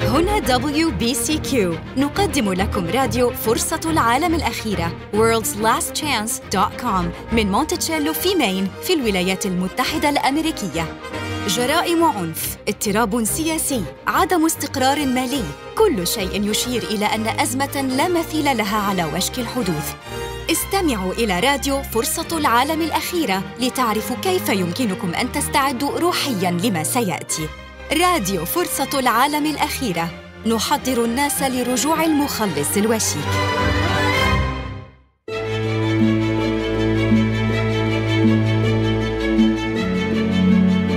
هنا WBCQ نقدم لكم راديو فرصة العالم الأخيرة worldslastchance.com من مونتشيلو في مين في الولايات المتحدة الأمريكية جرائم عنف، اضطراب سياسي، عدم استقرار مالي، كل شيء يشير إلى أن أزمة لا مثيل لها على وشك الحدوث استمعوا إلى راديو فرصة العالم الأخيرة لتعرفوا كيف يمكنكم أن تستعدوا روحياً لما سيأتي. راديو فرصة العالم الأخيرة نحضر الناس لرجوع المخلص الوشيك.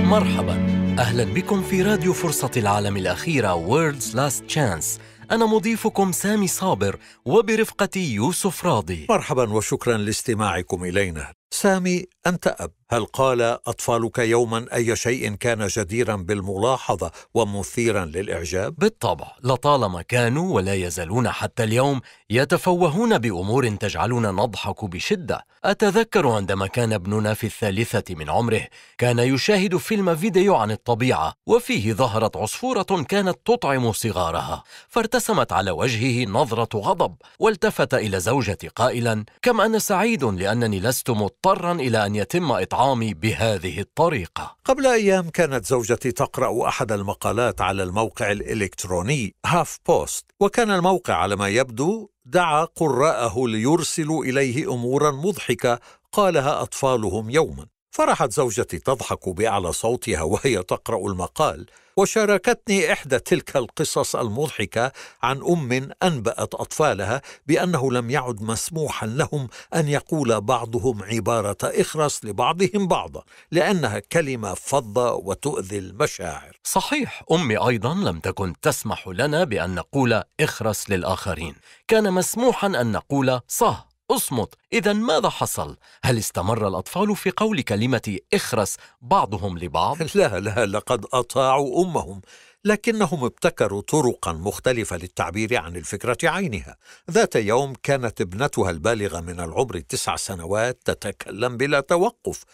مرحبا اهلا بكم في راديو فرصه العالم الاخيره World's Last Chance أنا مضيفكم سامي صابر وبرفقة يوسف راضي مرحبا وشكرا لاستماعكم إلينا سامي أنت أب هل قال أطفالك يوما أي شيء كان جديرا بالملاحظة ومثيرا للإعجاب؟ بالطبع لطالما كانوا ولا يزالون حتى اليوم يتفوهون بأمور تجعلنا نضحك بشدة أتذكر عندما كان ابننا في الثالثة من عمره كان يشاهد فيلم فيديو عن الطبيعة وفيه ظهرت عصفورة كانت تطعم صغارها فارتسمت على وجهه نظرة غضب والتفت إلى زوجتي قائلا كم أنا سعيد لأنني لست مضطر مضطرا إلى أن يتم إطعامي بهذه الطريقة قبل أيام كانت زوجتي تقرأ أحد المقالات على الموقع الإلكتروني هاف بوست وكان الموقع على ما يبدو دعا قراءه ليرسلوا إليه أمورا مضحكة قالها أطفالهم يوما فرحت زوجتي تضحك باعلى صوتها وهي تقرا المقال وشاركتني احدى تلك القصص المضحكه عن ام انبات اطفالها بانه لم يعد مسموحا لهم ان يقول بعضهم عباره اخرس لبعضهم بعضا لانها كلمه فظه وتؤذي المشاعر صحيح امي ايضا لم تكن تسمح لنا بان نقول اخرس للاخرين كان مسموحا ان نقول صه اصمت إذا ماذا حصل؟ هل استمر الأطفال في قول كلمة اخرس بعضهم لبعض؟ لا لا لقد أطاعوا أمهم لكنهم ابتكروا طرقا مختلفة للتعبير عن الفكرة عينها ذات يوم كانت ابنتها البالغة من العمر تسع سنوات تتكلم بلا توقف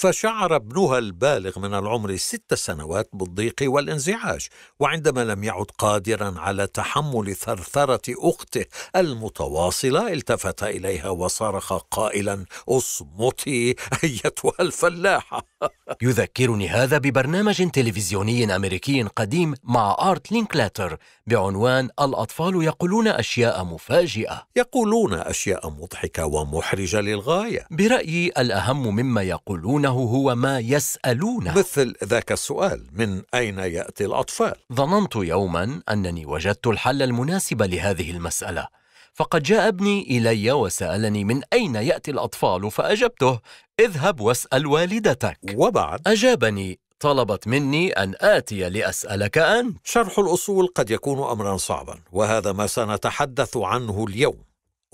فشعر ابنها البالغ من العمر ست سنوات بالضيق والانزعاج وعندما لم يعد قادرا على تحمل ثرثره اخته المتواصله التفت اليها وصرخ قائلا اصمتي ايتها الفلاحه يذكرني هذا ببرنامج تلفزيوني امريكي قديم مع ارت لينكلاتر بعنوان الاطفال يقولون اشياء مفاجئه يقولون اشياء مضحكه ومحرجه للغايه برايي الاهم مما يقولون انه هو ما يسألونه مثل ذاك السؤال من أين يأتي الأطفال؟ ظننت يوما أنني وجدت الحل المناسب لهذه المسألة فقد جاء ابني إلي وسألني من أين يأتي الأطفال فأجبته اذهب واسأل والدتك وبعد أجابني طلبت مني أن آتي لأسألك أنت شرح الأصول قد يكون أمرا صعبا وهذا ما سنتحدث عنه اليوم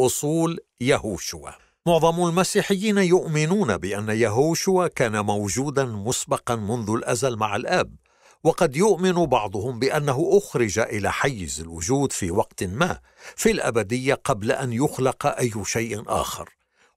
أصول يهوشوا معظم المسيحيين يؤمنون بان يهوشوا كان موجودا مسبقا منذ الازل مع الاب وقد يؤمن بعضهم بانه اخرج الى حيز الوجود في وقت ما في الابديه قبل ان يخلق اي شيء اخر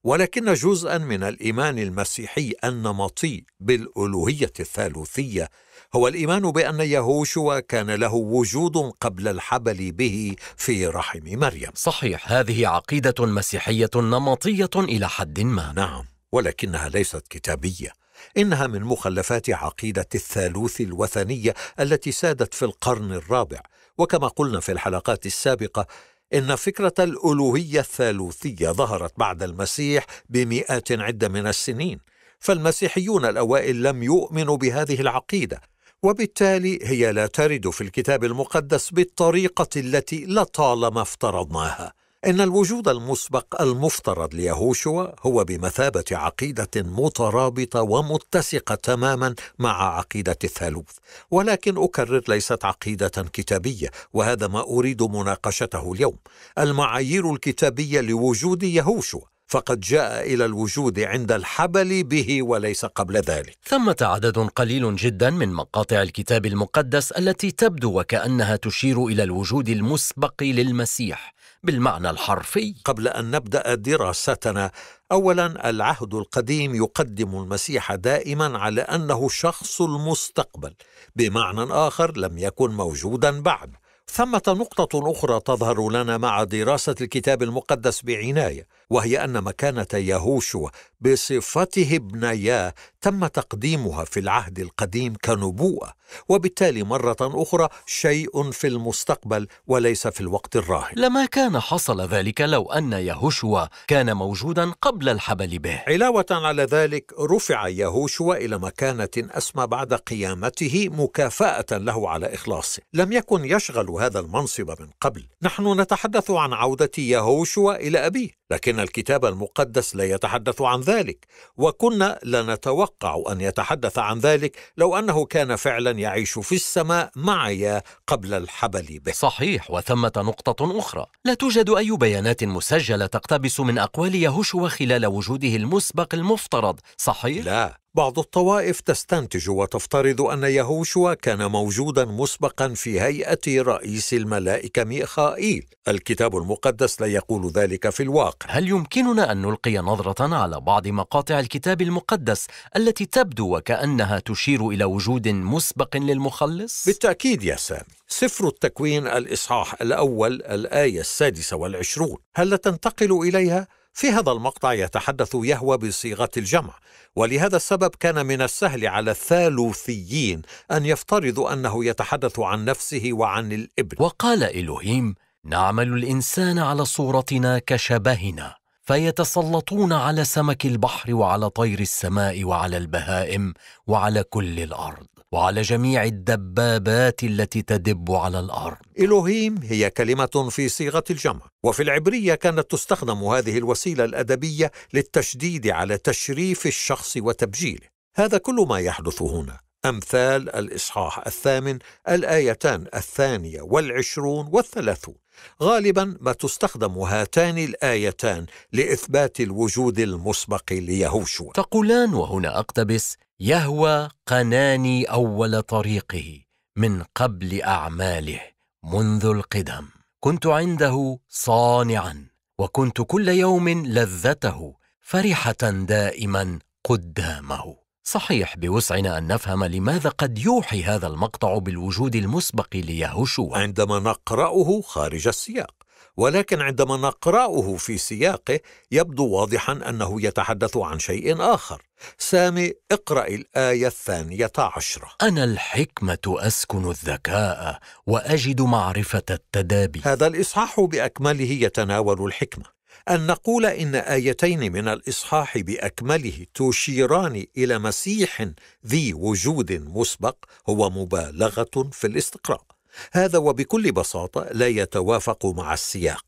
ولكن جزءا من الايمان المسيحي النمطي بالالوهيه الثالوثيه هو الايمان بان يهوشوا كان له وجود قبل الحبل به في رحم مريم صحيح هذه عقيده مسيحيه نمطيه الى حد ما نعم ولكنها ليست كتابيه انها من مخلفات عقيده الثالوث الوثنيه التي سادت في القرن الرابع وكما قلنا في الحلقات السابقه إن فكرة الألوهية الثالوثية ظهرت بعد المسيح بمئات عدة من السنين، فالمسيحيون الأوائل لم يؤمنوا بهذه العقيدة، وبالتالي هي لا ترد في الكتاب المقدس بالطريقة التي لطالما افترضناها. إن الوجود المسبق المفترض ليهوشوا هو بمثابة عقيدة مترابطة ومتسقة تماما مع عقيدة الثالوث، ولكن أكرر ليست عقيدة كتابية، وهذا ما أريد مناقشته اليوم، المعايير الكتابية لوجود يهوشوا، فقد جاء الى الوجود عند الحبل به وليس قبل ذلك. ثمة عدد قليل جدا من مقاطع الكتاب المقدس التي تبدو وكانها تشير الى الوجود المسبق للمسيح، بالمعنى الحرفي قبل ان نبدا دراستنا اولا العهد القديم يقدم المسيح دائما على انه شخص المستقبل بمعنى اخر لم يكن موجودا بعد ثمه نقطه اخرى تظهر لنا مع دراسه الكتاب المقدس بعنايه وهي أن مكانة يهوشوا بصفته ابنيا تم تقديمها في العهد القديم كنبوة وبالتالي مرة أخرى شيء في المستقبل وليس في الوقت الراهن لما كان حصل ذلك لو أن يهوشوا كان موجودا قبل الحبل به علاوة على ذلك رفع يهوشوا إلى مكانة أسمى بعد قيامته مكافأة له على إخلاصه لم يكن يشغل هذا المنصب من قبل نحن نتحدث عن عودة يهوشوا إلى أبيه لكن الكتاب المقدس لا يتحدث عن ذلك وكنا لنتوقع ان يتحدث عن ذلك لو انه كان فعلا يعيش في السماء معي قبل الحبل به صحيح وثمه نقطه اخرى لا توجد اي بيانات مسجله تقتبس من اقوال يهوشوا خلال وجوده المسبق المفترض صحيح لا بعض الطوائف تستنتج وتفترض أن يهوشوا كان موجودا مسبقا في هيئة رئيس الملائكة ميخائيل الكتاب المقدس لا يقول ذلك في الواقع هل يمكننا أن نلقي نظرة على بعض مقاطع الكتاب المقدس التي تبدو وكأنها تشير إلى وجود مسبق للمخلص؟ بالتأكيد يا سامي سفر التكوين الإصحاح الأول الآية السادسة والعشرون هل تنتقل إليها؟ في هذا المقطع يتحدث يهوى بصيغة الجمع ولهذا السبب كان من السهل على الثالوثيين أن يفترضوا أنه يتحدث عن نفسه وعن الإبن وقال إلهيم نعمل الإنسان على صورتنا كشبهنا فيتسلطون على سمك البحر وعلى طير السماء وعلى البهائم وعلى كل الأرض وعلى جميع الدبابات التي تدب على الارض. الوهيم هي كلمه في صيغه الجمع، وفي العبريه كانت تستخدم هذه الوسيله الادبيه للتشديد على تشريف الشخص وتبجيله. هذا كل ما يحدث هنا. أمثال الإصحاح الثامن الآيتان الثانية والعشرون والثلاثون غالبا ما تستخدم هاتان الآيتان لإثبات الوجود المسبق ليهوشوا تقولان وهنا أقتبس يهوى قناني اول طريقه من قبل اعماله منذ القدم كنت عنده صانعا وكنت كل يوم لذته فرحه دائما قدامه صحيح بوسعنا أن نفهم لماذا قد يوحي هذا المقطع بالوجود المسبق ليهوشوا عندما نقرأه خارج السياق ولكن عندما نقرأه في سياقه يبدو واضحا أنه يتحدث عن شيء آخر سامي اقرأ الآية الثانية عشرة أنا الحكمة أسكن الذكاء وأجد معرفة التدابي هذا الإصحاح بأكمله يتناول الحكمة أن نقول إن آيتين من الإصحاح بأكمله تشيران إلى مسيح ذي وجود مسبق هو مبالغة في الاستقراء هذا وبكل بساطه لا يتوافق مع السياق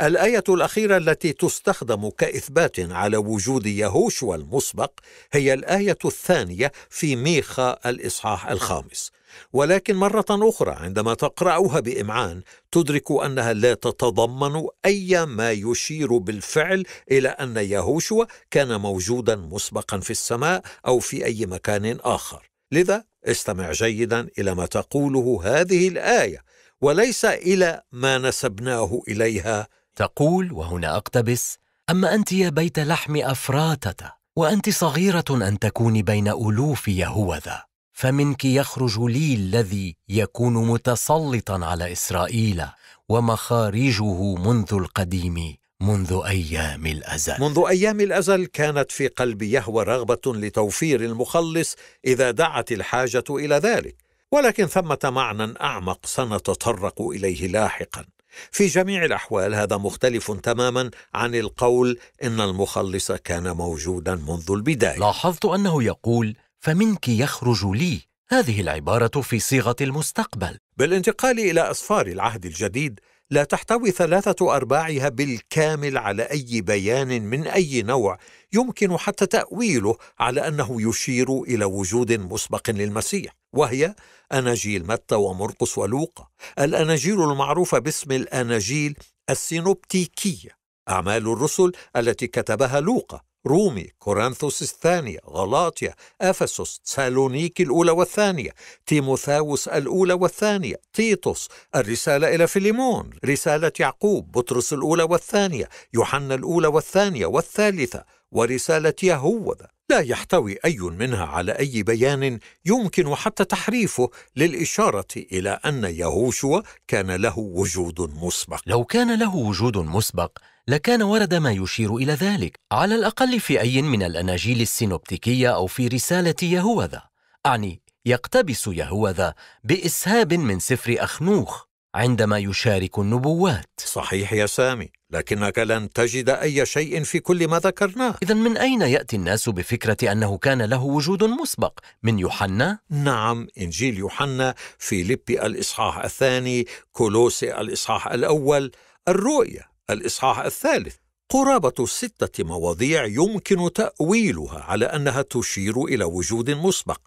الايه الاخيره التي تستخدم كاثبات على وجود يهوشوا المسبق هي الايه الثانيه في ميخا الاصحاح الخامس ولكن مرة أخرى عندما تقرأها بإمعان تدرك أنها لا تتضمن أي ما يشير بالفعل إلى أن يهوشوا كان موجودا مسبقا في السماء أو في أي مكان آخر لذا استمع جيدا الى ما تقوله هذه الايه وليس الى ما نسبناه اليها تقول وهنا اقتبس اما انت يا بيت لحم افراته وانت صغيره ان تكون بين الوف يهوذا فمنك يخرج لي الذي يكون متسلطا على اسرائيل ومخارجه منذ القديم منذ ايام الازل منذ ايام الازل كانت في قلبي يهوى رغبه لتوفير المخلص اذا دعت الحاجه الى ذلك ولكن ثمه معنى اعمق سنتطرق اليه لاحقا في جميع الاحوال هذا مختلف تماما عن القول ان المخلص كان موجودا منذ البدايه لاحظت انه يقول فمنك يخرج لي هذه العباره في صيغه المستقبل بالانتقال الى اسفار العهد الجديد لا تحتوي ثلاثة أرباعها بالكامل على أي بيان من أي نوع يمكن حتى تأويله على أنه يشير إلى وجود مسبق للمسيح وهي أناجيل متى ومرقس ولوقا الأناجيل المعروفة باسم الأناجيل السينوبتيكية أعمال الرسل التي كتبها لوقا رومي كورنثوس الثانية غلاطيا أفسس سالونيك الأولى والثانية تيموثاوس الأولى والثانية تيتوس الرسالة إلى فيليمون رسالة يعقوب بطرس الأولى والثانية يوحنا الأولى والثانية والثالثة ورسالة يهوذا لا يحتوي أي منها على أي بيان يمكن حتى تحريفه للإشارة إلى أن يهوشوا كان له وجود مسبق لو كان له وجود مسبق لكان ورد ما يشير إلى ذلك على الأقل في أي من الأناجيل السينوبتيكية أو في رسالة يهوذا أعني يقتبس يهوذا بإسهاب من سفر أخنوخ عندما يشارك النبوات صحيح يا سامي لكنك لن تجد أي شيء في كل ما ذكرناه إذا من أين يأتي الناس بفكرة أنه كان له وجود مسبق من يوحنا؟ نعم إنجيل يوحنا فيليبي الإصحاح الثاني كولوسي الإصحاح الأول الرؤية الإصحاح الثالث قرابة ستة مواضيع يمكن تأويلها على أنها تشير إلى وجود مسبق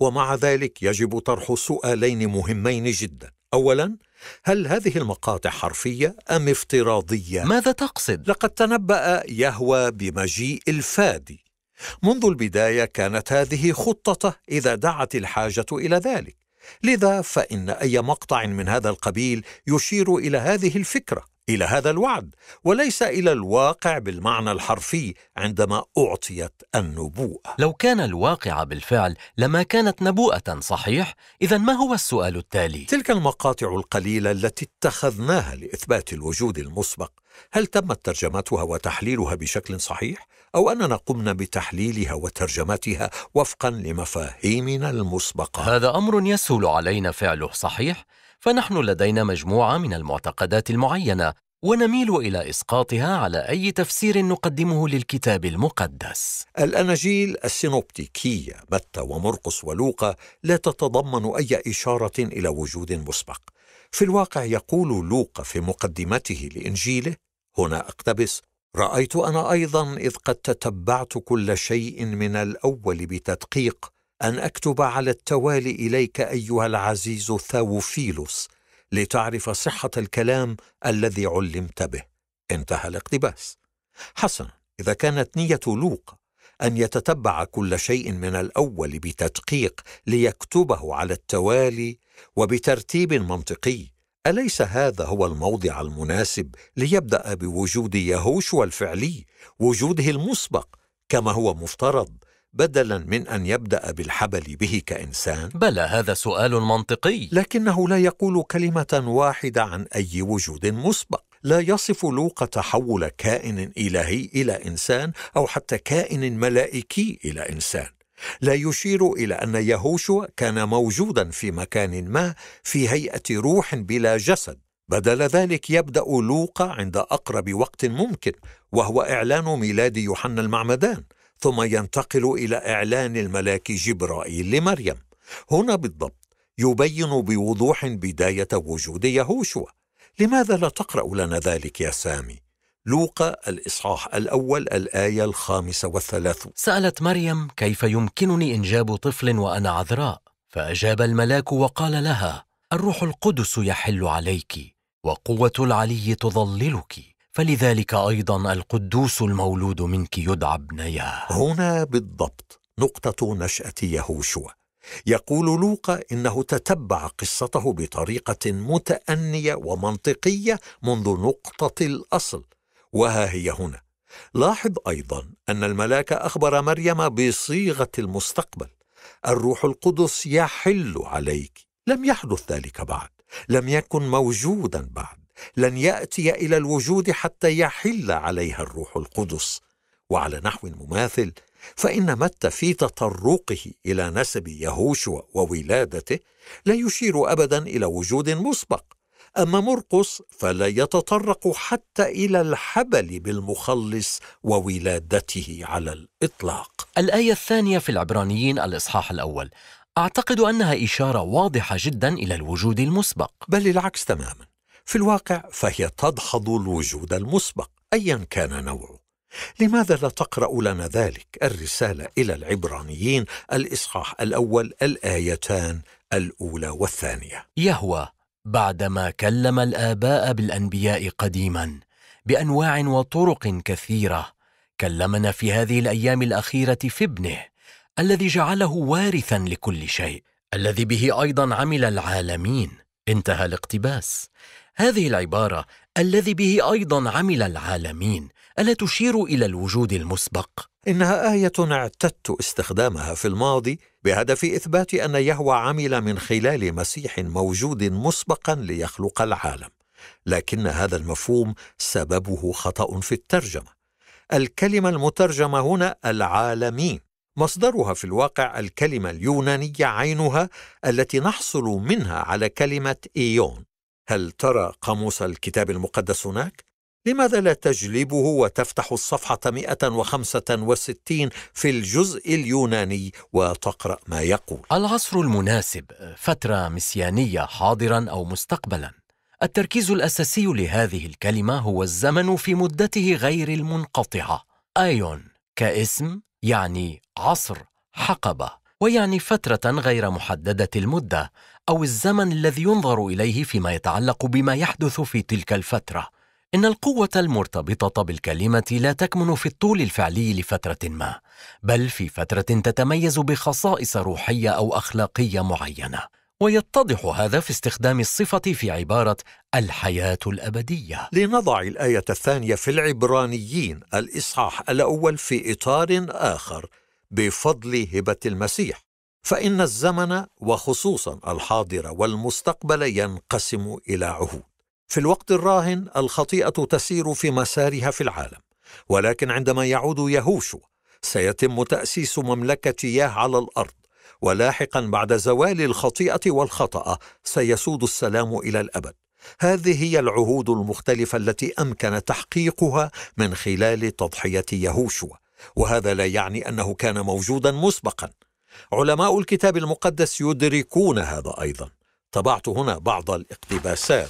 ومع ذلك يجب طرح سؤالين مهمين جدا أولا هل هذه المقاطع حرفية أم افتراضية؟ ماذا تقصد؟ لقد تنبأ يهوى بمجيء الفادي منذ البداية كانت هذه خطته إذا دعت الحاجة إلى ذلك لذا فإن أي مقطع من هذا القبيل يشير إلى هذه الفكرة الى هذا الوعد وليس الى الواقع بالمعنى الحرفي عندما اعطيت النبوءه لو كان الواقع بالفعل لما كانت نبوءه صحيح اذا ما هو السؤال التالي تلك المقاطع القليله التي اتخذناها لاثبات الوجود المسبق هل تمت ترجمتها وتحليلها بشكل صحيح او اننا قمنا بتحليلها وترجمتها وفقا لمفاهيمنا المسبقه هذا امر يسهل علينا فعله صحيح فنحن لدينا مجموعة من المعتقدات المعينة ونميل إلى إسقاطها على أي تفسير نقدمه للكتاب المقدس. الأناجيل السينوبتيكية متى ومرقس ولوقا لا تتضمن أي إشارة إلى وجود مسبق. في الواقع يقول لوقا في مقدمته لإنجيله: هنا أقتبس: رأيت أنا أيضا إذ قد تتبعت كل شيء من الأول بتدقيق ان اكتب على التوالي اليك ايها العزيز ثاوفيلوس لتعرف صحه الكلام الذي علمت به انتهى الاقتباس حسنا اذا كانت نيه لوقا ان يتتبع كل شيء من الاول بتدقيق ليكتبه على التوالي وبترتيب منطقي اليس هذا هو الموضع المناسب ليبدا بوجود يهوشوا الفعلي وجوده المسبق كما هو مفترض بدلا من ان يبدا بالحبل به كانسان بلى هذا سؤال منطقي لكنه لا يقول كلمه واحده عن اي وجود مسبق لا يصف لوقا تحول كائن الهي الى انسان او حتى كائن ملائكي الى انسان لا يشير الى ان يهوشوا كان موجودا في مكان ما في هيئه روح بلا جسد بدل ذلك يبدا لوقا عند اقرب وقت ممكن وهو اعلان ميلاد يوحنا المعمدان ثم ينتقل الى اعلان الملاك جبرائيل لمريم هنا بالضبط يبين بوضوح بدايه وجود يهوشوى لماذا لا تقرا لنا ذلك يا سامي لوقا الإصحاح الأول الآية الخامسة والثلاثون سألت مريم كيف يمكنني إنجاب طفل وأنا عذراء فأجاب الملاك وقال لها الروح القدس يحل عليك وقوة العلي تظللك فلذلك ايضا القدوس المولود منك يدعى ابنياه هنا بالضبط نقطه نشاه يهوشع يقول لوقا انه تتبع قصته بطريقه متانيه ومنطقيه منذ نقطه الاصل وها هي هنا لاحظ ايضا ان الملاك اخبر مريم بصيغه المستقبل الروح القدس يحل عليك لم يحدث ذلك بعد لم يكن موجودا بعد لن ياتي الى الوجود حتى يحل عليها الروح القدس وعلى نحو مماثل فإن متى في تطرقه إلى نسب يهوشع وولادته لا يشير أبدا إلى وجود مسبق أما مرقس فلا يتطرق حتى إلى الحبل بالمخلص وولادته على الإطلاق الآية الثانية في العبرانيين الإصحاح الأول أعتقد أنها إشارة واضحة جدا إلى الوجود المسبق بل العكس تماما في الواقع فهي تدحض الوجود المسبق ايا كان نوعه لماذا لا تقرا لنا ذلك الرساله الى العبرانيين الاصحاح الاول الايتان الاولى والثانيه يهوى بعدما كلم الاباء بالانبياء قديما بانواع وطرق كثيره كلمنا في هذه الايام الاخيره في ابنه الذي جعله وارثا لكل شيء الذي به ايضا عمل العالمين انتهى الاقتباس هذه العبارة الذي به أيضا عمل العالمين ألا تشير إلى الوجود المسبق؟ إنها آية اعتدت استخدامها في الماضي بهدف إثبات أن يهوى عمل من خلال مسيح موجود مسبقا ليخلق العالم لكن هذا المفهوم سببه خطأ في الترجمة الكلمة المترجمة هنا العالمين مصدرها في الواقع الكلمة اليونانية عينها التي نحصل منها على كلمة إيون هل ترى قاموس الكتاب المقدس هناك؟ لماذا لا تجلبه وتفتح الصفحة 165 في الجزء اليوناني وتقرأ ما يقول؟ العصر المناسب فترة مسيانية حاضرا أو مستقبلا التركيز الأساسي لهذه الكلمة هو الزمن في مدته غير المنقطعة آيون كاسم يعني عصر حقبة ويعني فترة غير محددة المدة أو الزمن الذي ينظر إليه فيما يتعلق بما يحدث في تلك الفترة إن القوة المرتبطة بالكلمة لا تكمن في الطول الفعلي لفترة ما بل في فترة تتميز بخصائص روحية أو أخلاقية معينة ويتضح هذا في استخدام الصفة في عبارة الحياة الأبدية لنضع الآية الثانية في العبرانيين الإصحاح الأول في إطار آخر بفضل هبة المسيح فان الزمن وخصوصا الحاضر والمستقبل ينقسم الى عهود في الوقت الراهن الخطيئه تسير في مسارها في العالم ولكن عندما يعود يهوشو سيتم تاسيس مملكه ياه على الارض ولاحقا بعد زوال الخطيئه والخطا سيسود السلام الى الابد هذه هي العهود المختلفه التي امكن تحقيقها من خلال تضحيه يهوشوا وهذا لا يعني انه كان موجودا مسبقا علماء الكتاب المقدس يدركون هذا ايضا طبعت هنا بعض الاقتباسات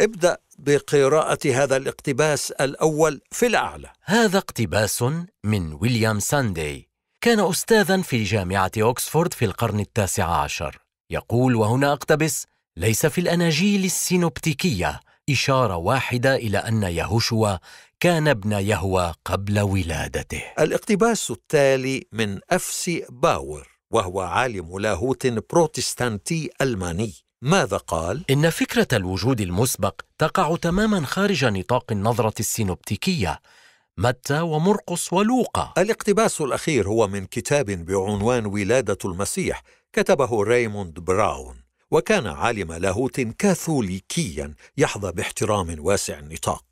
ابدا بقراءه هذا الاقتباس الاول في الاعلى هذا اقتباس من ويليام ساندي كان استاذا في جامعه اوكسفورد في القرن التاسع عشر يقول وهنا اقتبس ليس في الاناجيل السينوبتيكيه إشارة واحدة إلى أن يهوشوا كان ابن يهوى قبل ولادته الاقتباس التالي من أفسي باور وهو عالم لاهوت بروتستانتي ألماني ماذا قال؟ إن فكرة الوجود المسبق تقع تماما خارج نطاق النظرة السينوبتيكية متى ومرقس ولوقا الاقتباس الأخير هو من كتاب بعنوان ولادة المسيح كتبه ريموند براون وكان عالم لاهوت كاثوليكيا يحظى باحترام واسع النطاق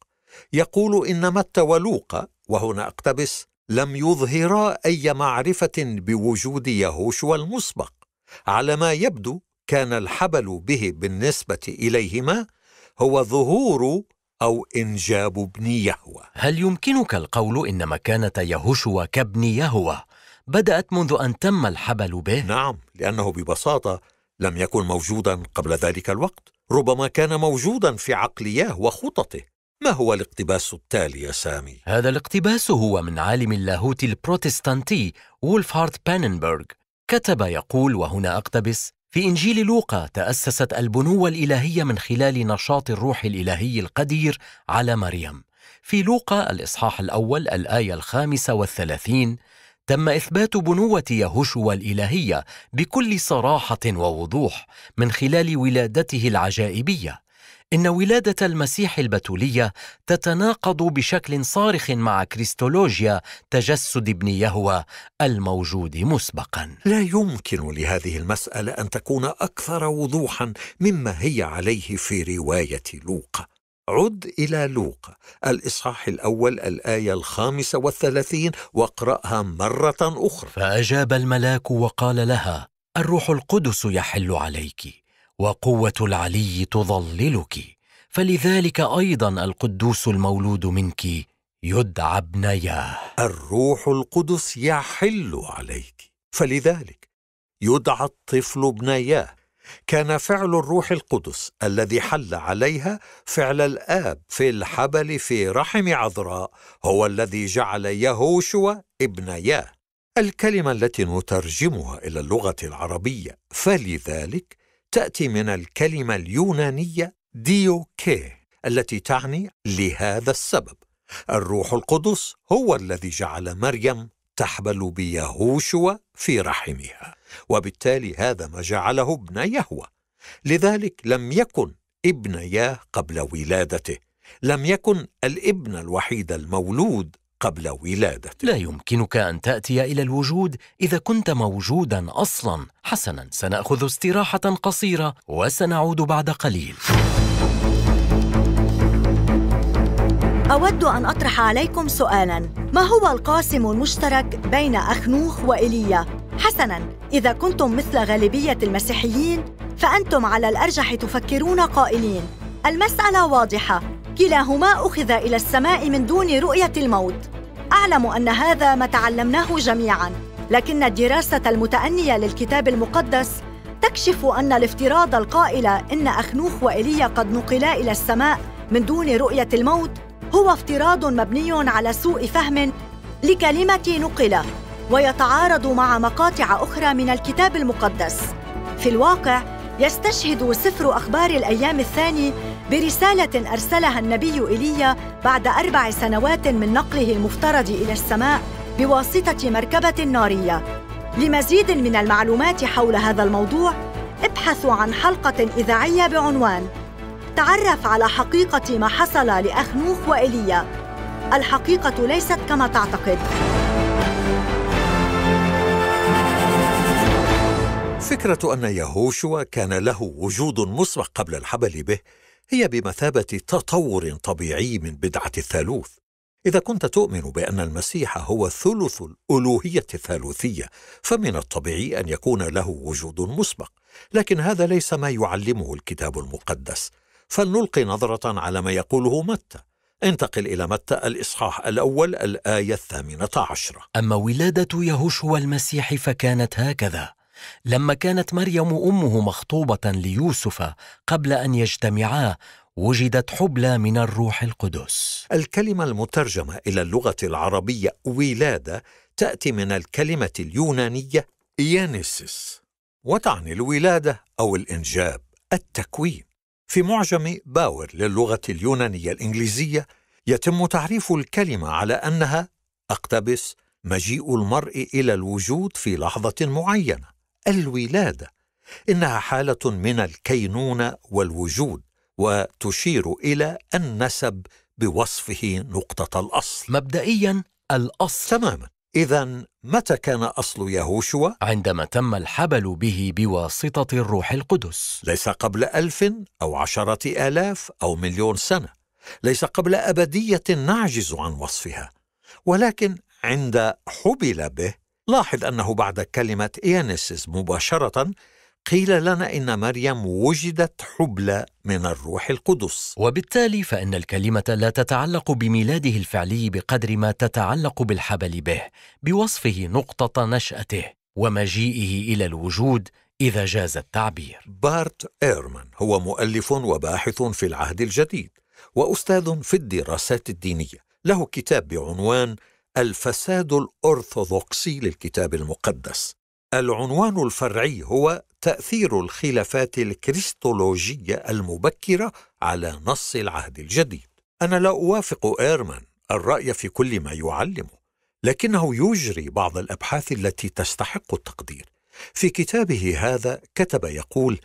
يقول ان متى ولوقا وهنا اقتبس لم يظهرا اي معرفه بوجود يهوشوا المسبق على ما يبدو كان الحبل به بالنسبه اليهما هو ظهور أو إنجاب ابن يهوى هل يمكنك القول إن مكانة يهوشوا كابن يهوى بدأت منذ أن تم الحبل به؟ نعم، لأنه ببساطة لم يكن موجودا قبل ذلك الوقت ربما كان موجودا في عقلياه وخططه ما هو الاقتباس التالي يا سامي؟ هذا الاقتباس هو من عالم اللاهوت البروتستانتي وولفهارت باننبرغ كتب يقول وهنا أقتبس في إنجيل لوقا تأسست البنوة الإلهية من خلال نشاط الروح الإلهي القدير على مريم في لوقا الإصحاح الأول الآية الخامسة والثلاثين تم اثبات بنوه يهوشوا الالهيه بكل صراحه ووضوح من خلال ولادته العجائبيه ان ولاده المسيح البتوليه تتناقض بشكل صارخ مع كريستولوجيا تجسد ابن يهوى الموجود مسبقا لا يمكن لهذه المساله ان تكون اكثر وضوحا مما هي عليه في روايه لوقا عد إلى لوقا الإصحاح الأول الآية الخامسة والثلاثين واقرأها مرة أخرى فأجاب الملاك وقال لها الروح القدس يحل عليك وقوة العلي تظللك فلذلك أيضا القدوس المولود منك يدعى ابنياه الروح القدس يحل عليك فلذلك يدعى الطفل ابنياه كان فعل الروح القدس الذي حل عليها فعل الاب في الحبل في رحم عذراء هو الذي جعل يهوشوا ابن ياه الكلمه التي نترجمها الى اللغه العربيه فلذلك تاتي من الكلمه اليونانيه ديوكي التي تعني لهذا السبب الروح القدس هو الذي جعل مريم تحبل بيهوشوا في رحمها وبالتالي هذا ما جعله ابن يهوى لذلك لم يكن ابن ياه قبل ولادته لم يكن الابن الوحيد المولود قبل ولادته لا يمكنك ان تاتي الى الوجود اذا كنت موجودا اصلا حسنا سناخذ استراحه قصيره وسنعود بعد قليل أود أن أطرح عليكم سؤالاً ما هو القاسم المشترك بين أخنوخ وإيليا؟ حسناً إذا كنتم مثل غالبية المسيحيين فأنتم على الأرجح تفكرون قائلين المسألة واضحة كلاهما أخذ إلى السماء من دون رؤية الموت أعلم أن هذا ما تعلمناه جميعاً لكن الدراسة المتأنية للكتاب المقدس تكشف أن الافتراض القائل إن أخنوخ وإيليا قد نقلا إلى السماء من دون رؤية الموت هو افتراض مبني على سوء فهم لكلمة نقلة ويتعارض مع مقاطع أخرى من الكتاب المقدس في الواقع يستشهد سفر أخبار الأيام الثاني برسالة أرسلها النبي إيليا بعد أربع سنوات من نقله المفترض إلى السماء بواسطة مركبة نارية لمزيد من المعلومات حول هذا الموضوع ابحثوا عن حلقة إذاعية بعنوان تعرف على حقيقة ما حصل لأخنوخ وإيليا الحقيقة ليست كما تعتقد فكرة أن يهوشوا كان له وجود مسبق قبل الحبل به هي بمثابة تطور طبيعي من بدعة الثالوث إذا كنت تؤمن بأن المسيح هو ثلث الألوهية الثالوثية فمن الطبيعي أن يكون له وجود مسبق لكن هذا ليس ما يعلمه الكتاب المقدس فلنلقي نظرة على ما يقوله متى انتقل إلى متى الإصحاح الأول الآية الثامنة عشرة أما ولادة يهوشوا المسيح فكانت هكذا لما كانت مريم أمه مخطوبة ليوسف قبل أن يجتمعا وجدت حبلى من الروح القدس الكلمة المترجمة إلى اللغة العربية ولادة تأتي من الكلمة اليونانية يانسس وتعني الولادة أو الإنجاب التكوين في معجم باور للغة اليونانية الإنجليزية يتم تعريف الكلمة على أنها أقتبس مجيء المرء إلى الوجود في لحظة معينة الولادة إنها حالة من الكينونة والوجود وتشير إلى النسب بوصفه نقطة الأصل مبدئيا الأصل تماما إذا متى كان أصل يهوشوا؟ عندما تم الحبل به بواسطة الروح القدس ليس قبل ألف أو عشرة آلاف أو مليون سنة ليس قبل أبدية نعجز عن وصفها ولكن عند حبل به لاحظ أنه بعد كلمة إيانيسيس مباشرة قيل لنا ان مريم وجدت حبلى من الروح القدس وبالتالي فان الكلمه لا تتعلق بميلاده الفعلي بقدر ما تتعلق بالحبل به بوصفه نقطه نشاته ومجيئه الى الوجود اذا جاز التعبير بارت ايرمان هو مؤلف وباحث في العهد الجديد واستاذ في الدراسات الدينيه له كتاب بعنوان الفساد الارثوذكسي للكتاب المقدس العنوان الفرعي هو تاثير الخلافات الكريستولوجيه المبكره على نص العهد الجديد انا لا اوافق ايرمان الراي في كل ما يعلمه لكنه يجري بعض الابحاث التي تستحق التقدير في كتابه هذا كتب يقول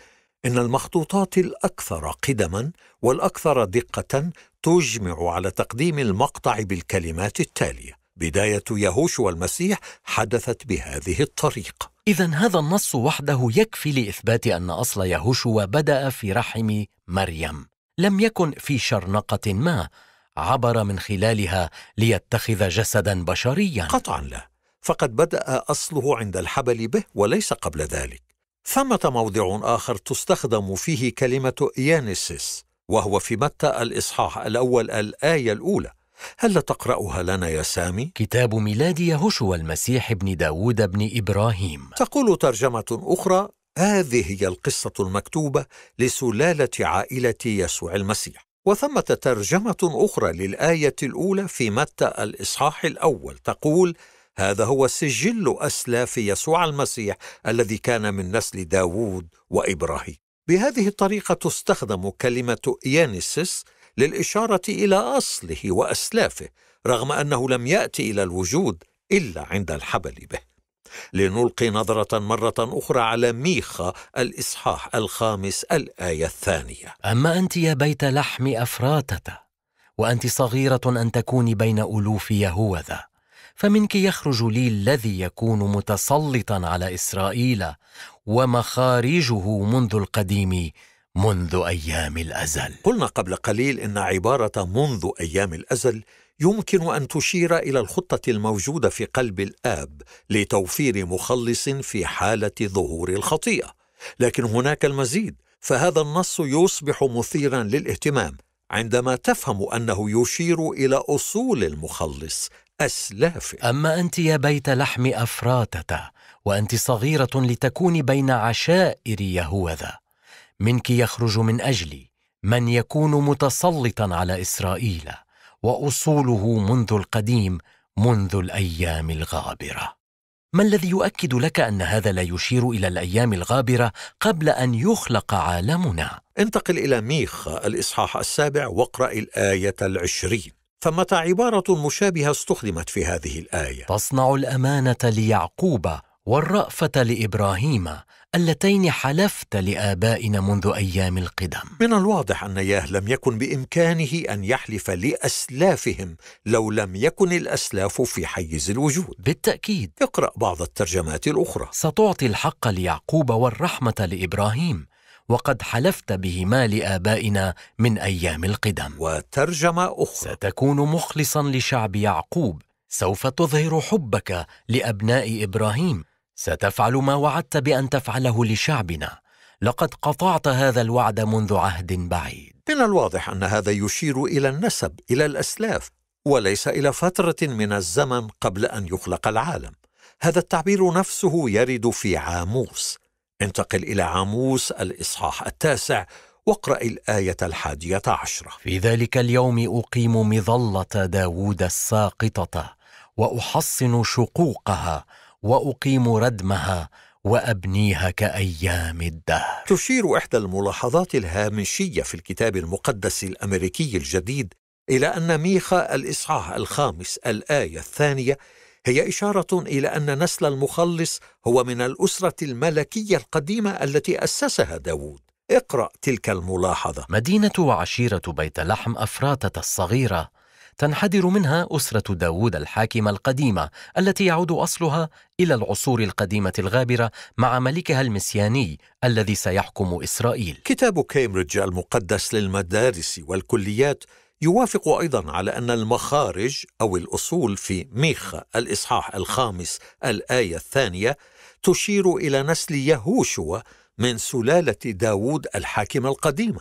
ان المخطوطات الاكثر قدما والاكثر دقه تجمع على تقديم المقطع بالكلمات التاليه بداية يهوشوا المسيح حدثت بهذه الطريقة إذا هذا النص وحده يكفي لإثبات أن أصل يهوشوا بدأ في رحم مريم لم يكن في شرنقة ما عبر من خلالها ليتخذ جسدا بشريا قطعا لا فقد بدأ أصله عند الحبل به وليس قبل ذلك ثمة موضع آخر تستخدم فيه كلمة يانسيس وهو في متى الإصحاح الأول الآية الأولى هل تقرأها لنا يا سامي؟ كتاب ميلاد يهوشوا المسيح بن داود بن إبراهيم تقول ترجمة أخرى هذه هي القصة المكتوبة لسلالة عائلة يسوع المسيح وثمة ترجمة أخرى للآية الأولى في متى الإصحاح الأول تقول هذا هو سجل أسلاف يسوع المسيح الذي كان من نسل داوود وإبراهيم بهذه الطريقة تستخدم كلمة يانسس للاشاره الى اصله واسلافه رغم انه لم ياتي الى الوجود الا عند الحبل به لنلقي نظرة مرة أخرى على ميخا الإصحاح الخامس الآية الثانية أما أنت يا بيت لحم أفراتة وأنت صغيرة أن تكوني بين ألوف يهوذا فمنك يخرج لي الذي يكون متسلطا على إسرائيل ومخارجه منذ القديم منذ ايام الازل قلنا قبل قليل ان عباره منذ ايام الازل يمكن ان تشير الى الخطه الموجوده في قلب الاب لتوفير مخلص في حاله ظهور الخطيئه لكن هناك المزيد فهذا النص يصبح مثيرا للاهتمام عندما تفهم انه يشير الى اصول المخلص اسلافه اما انت يا بيت لحم افراته وانت صغيره لتكون بين عشائر يهوذا منك يخرج من اجلي من يكون متسلطا على اسرائيل واصوله منذ القديم منذ الايام الغابره ما الذي يؤكد لك ان هذا لا يشير الى الايام الغابره قبل ان يخلق عالمنا انتقل الى ميخ الاصحاح السابع واقرا الايه العشرين ثمه عباره مشابهه استخدمت في هذه الايه تصنع الامانه ليعقوب والرافه لابراهيم اللتين حلفت لآبائنا منذ أيام القدم من الواضح أن ياه لم يكن بإمكانه أن يحلف لأسلافهم لو لم يكن الأسلاف في حيز الوجود بالتأكيد اقرأ بعض الترجمات الأخرى ستعطي الحق ليعقوب والرحمة لإبراهيم وقد حلفت بهما لآبائنا من أيام القدم وترجمة أخرى ستكون مخلصا لشعب يعقوب سوف تظهر حبك لأبناء إبراهيم ستفعل ما وعدت بان تفعله لشعبنا لقد قطعت هذا الوعد منذ عهد بعيد من الواضح ان هذا يشير الى النسب الى الاسلاف وليس الى فتره من الزمن قبل ان يخلق العالم هذا التعبير نفسه يرد في عاموس انتقل الى عاموس الاصحاح التاسع واقرأ الآية الحادية عشرة في ذلك اليوم أقيم مظلة داوود الساقطة وأحصن شقوقها واقيم ردمها وابنيها كايام الدهر تشير احدى الملاحظات الهامشيه في الكتاب المقدس الامريكي الجديد الى ان ميخا الاصحاح الخامس الايه الثانيه هي اشاره الى ان نسل المخلص هو من الاسره الملكيه القديمه التي اسسها داوود اقرا تلك الملاحظه مدينه وعشيره بيت لحم افراته الصغيره تنحدر منها أسرة داوود الحاكمة القديمة التي يعود أصلها إلى العصور القديمة الغابرة مع ملكها المسياني الذي سيحكم إسرائيل كتاب كامبريدج المقدس للمدارس والكليات يوافق أيضا على أن المخارج أو الأصول في ميخا الإصحاح الخامس الآية الثانية تشير إلى نسل يهوشوا من سلالة داوود الحاكمة القديمة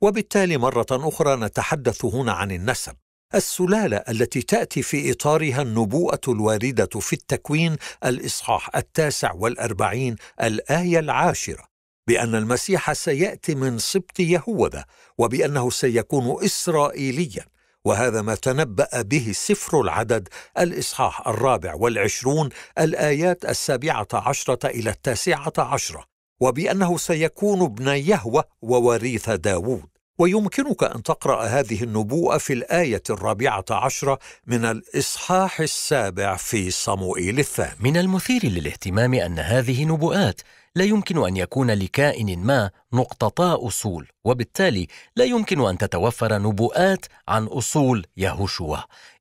وبالتالي مرة أخرى نتحدث هنا عن النسب السلاله التي تاتي في اطارها النبوءه الوارده في التكوين الاصحاح التاسع والاربعين الايه العاشره بان المسيح سياتي من سبط يهوذا وبانه سيكون اسرائيليا وهذا ما تنبأ به سفر العدد الإصحاح الرابع والعشرون الآيات السابعة عشرة إلى التاسعة عشرة وبأنه سيكون ابن يهوى ووريث داوود ويمكنك ان تقرا هذه النبوءه في الايه الرابعه عشره من الاصحاح السابع في صموئيل الثاني. من المثير للاهتمام ان هذه نبوءات لا يمكن ان يكون لكائن ما نقطتا اصول، وبالتالي لا يمكن ان تتوفر نبوءات عن اصول يهوشوا،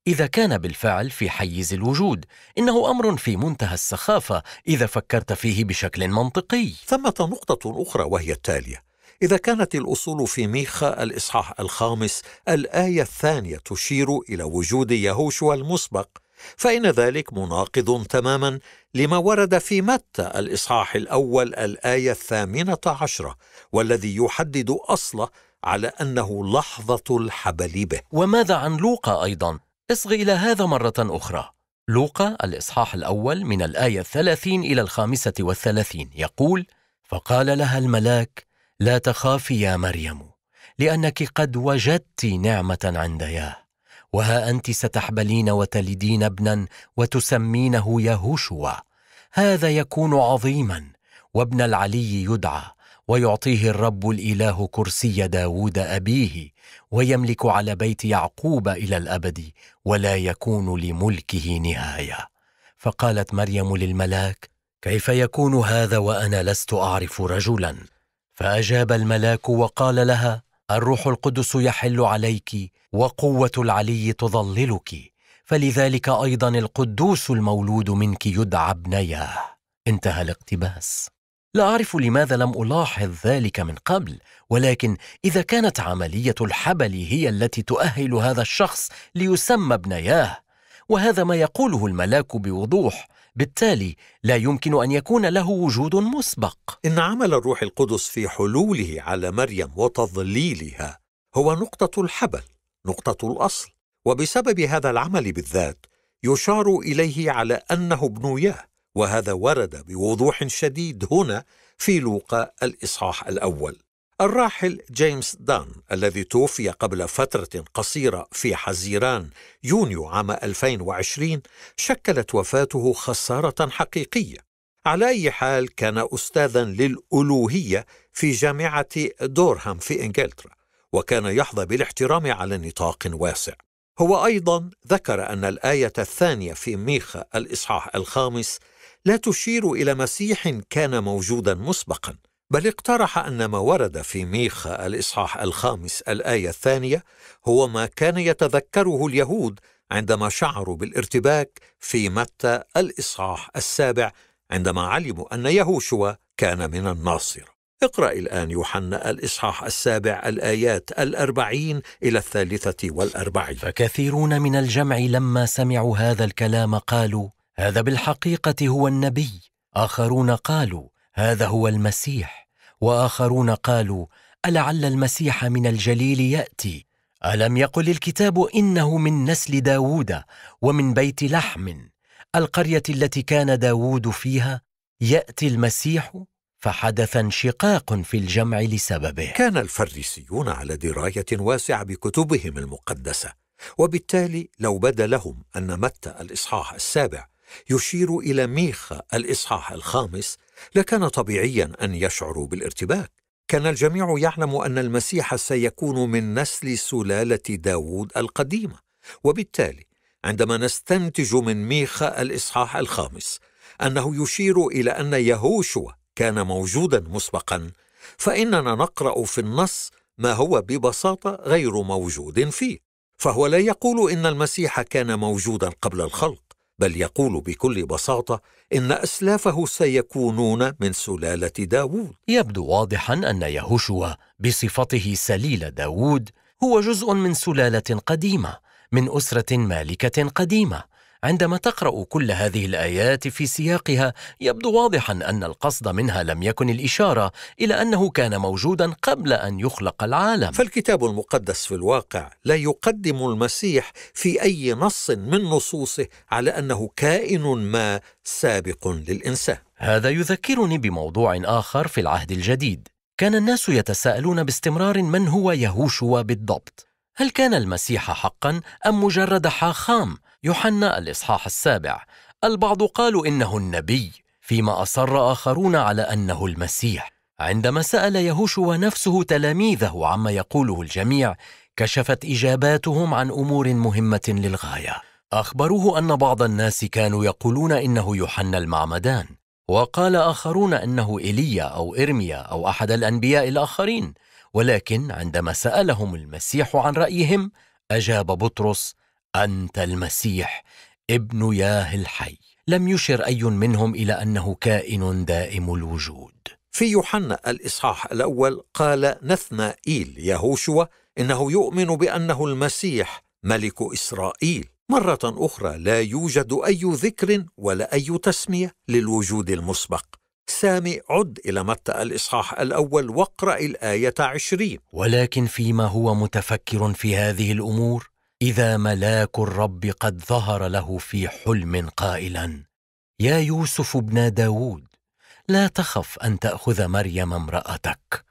اذا كان بالفعل في حيز الوجود، انه امر في منتهى السخافه اذا فكرت فيه بشكل منطقي. ثمه نقطه اخرى وهي التاليه. إذا كانت الأصول في ميخا الإصحاح الخامس الآية الثانية تشير إلى وجود يهوشوا المسبق فإن ذلك مناقض تماما لما ورد في متى الإصحاح الأول الآية الثامنة عشرة والذي يحدد أصله على أنه لحظة الحبل به وماذا عن لوقا أيضا؟ اصغ إلى هذا مرة أخرى لوقا الإصحاح الأول من الآية الثلاثين إلى الخامسة والثلاثين يقول فقال لها الملاك لا تخافي يا مريم لانك قد وجدت نعمه عند ياه وها انت ستحبلين وتلدين ابنا وتسمينه يهوشوا هذا يكون عظيما وابن العلي يدعى ويعطيه الرب الاله كرسي داوود ابيه ويملك على بيت يعقوب الى الابد ولا يكون لملكه نهايه فقالت مريم للملاك كيف يكون هذا وانا لست اعرف رجلا فاجاب الملاك وقال لها الروح القدس يحل عليك وقوه العلي تظللك فلذلك ايضا القدوس المولود منك يدعى ابنياه انتهى الاقتباس لا اعرف لماذا لم الاحظ ذلك من قبل ولكن اذا كانت عمليه الحبل هي التي تؤهل هذا الشخص ليسمى ابنياه وهذا ما يقوله الملاك بوضوح بالتالي لا يمكن ان يكون له وجود مسبق ان عمل الروح القدس في حلوله على مريم وتضليلها هو نقطه الحبل نقطه الاصل وبسبب هذا العمل بالذات يشار اليه على انه ابن ياه وهذا ورد بوضوح شديد هنا في لوقا الاصحاح الاول الراحل جيمس دان الذي توفي قبل فترة قصيرة في حزيران يونيو عام 2020 شكلت وفاته خسارة حقيقية. على أي حال كان أستاذا للألوهية في جامعة دورهام في إنجلترا، وكان يحظى بالاحترام على نطاق واسع. هو أيضا ذكر أن الآية الثانية في ميخا الإصحاح الخامس لا تشير إلى مسيح كان موجودا مسبقا، بل اقترح أن ما ورد في ميخا الإصحاح الخامس الآية الثانية هو ما كان يتذكره اليهود عندما شعروا بالارتباك في متى الإصحاح السابع عندما علموا أن يهوشوا كان من الناصرة اقرأ الآن يوحنا الإصحاح السابع الآيات الأربعين إلى الثالثة والأربعين فكثيرون من الجمع لما سمعوا هذا الكلام قالوا هذا بالحقيقة هو النبي آخرون قالوا هذا هو المسيح واخرون قالوا ألعل المسيح من الجليل يأتي ألم يقل الكتاب إنه من نسل داوود ومن بيت لحم القرية التي كان داوود فيها يأتي المسيح فحدث انشقاق في الجمع لسببه كان الفريسيون على دراية واسعة بكتبهم المقدسة وبالتالي لو بدا لهم أن متى الإصحاح السابع يشير إلى ميخا الإصحاح الخامس لكان طبيعيا ان يشعروا بالارتباك كان الجميع يعلم ان المسيح سيكون من نسل سلاله داوود القديمه وبالتالي عندما نستنتج من ميخا الاصحاح الخامس انه يشير الى ان يهوشوا كان موجودا مسبقا فاننا نقرا في النص ما هو ببساطه غير موجود فيه فهو لا يقول ان المسيح كان موجودا قبل الخلق بل يقول بكل بساطة إن أسلافه سيكونون من سلالة داوود يبدو واضحا أن يهوشوا بصفته سليل داوود هو جزء من سلالة قديمة من أسرة مالكة قديمة عندما تقرا كل هذه الايات في سياقها يبدو واضحا ان القصد منها لم يكن الاشاره الى انه كان موجودا قبل ان يخلق العالم فالكتاب المقدس في الواقع لا يقدم المسيح في اي نص من نصوصه على انه كائن ما سابق للانسان هذا يذكرني بموضوع اخر في العهد الجديد كان الناس يتساءلون باستمرار من هو يهوشوا بالضبط هل كان المسيح حقا ام مجرد حاخام يوحنا الإصحاح السابع البعض قالوا إنه النبي فيما أصر آخرون على أنه المسيح عندما سأل يهوشوا نفسه تلاميذه عما يقوله الجميع كشفت إجاباتهم عن أمور مهمة للغاية أخبروه أن بعض الناس كانوا يقولون إنه يوحنا المعمدان وقال آخرون أنه إيليا أو إرميا أو أحد الأنبياء الآخرين ولكن عندما سألهم المسيح عن رأيهم أجاب بطرس انت المسيح ابن ياه الحي لم يشر اي منهم الى انه كائن دائم الوجود في يوحنا الاصحاح الاول قال نثنائيل يهوشوا انه يؤمن بانه المسيح ملك اسرائيل مره اخرى لا يوجد اي ذكر ولا اي تسميه للوجود المسبق سامي عد إلى متى الإصحاح الأول واقرأ الآية عشرين ولكن فيما هو متفكر في هذه الأمور اذا ملاك الرب قد ظهر له في حلم قائلا يا يوسف ابن داود لا تخف ان تاخذ مريم امراتك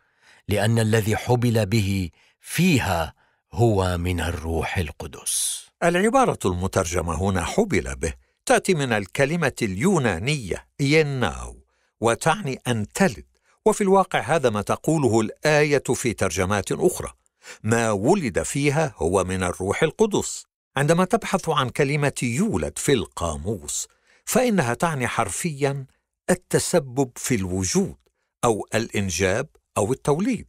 لان الذي حبل به فيها هو من الروح القدس العباره المترجمه هنا حبل به تاتي من الكلمه اليونانيه يناو وتعني ان تلد وفي الواقع هذا ما تقوله الايه في ترجمات اخرى ما ولد فيها هو من الروح القدس عندما تبحث عن كلمه يولد في القاموس فانها تعني حرفيا التسبب في الوجود او الانجاب او التوليد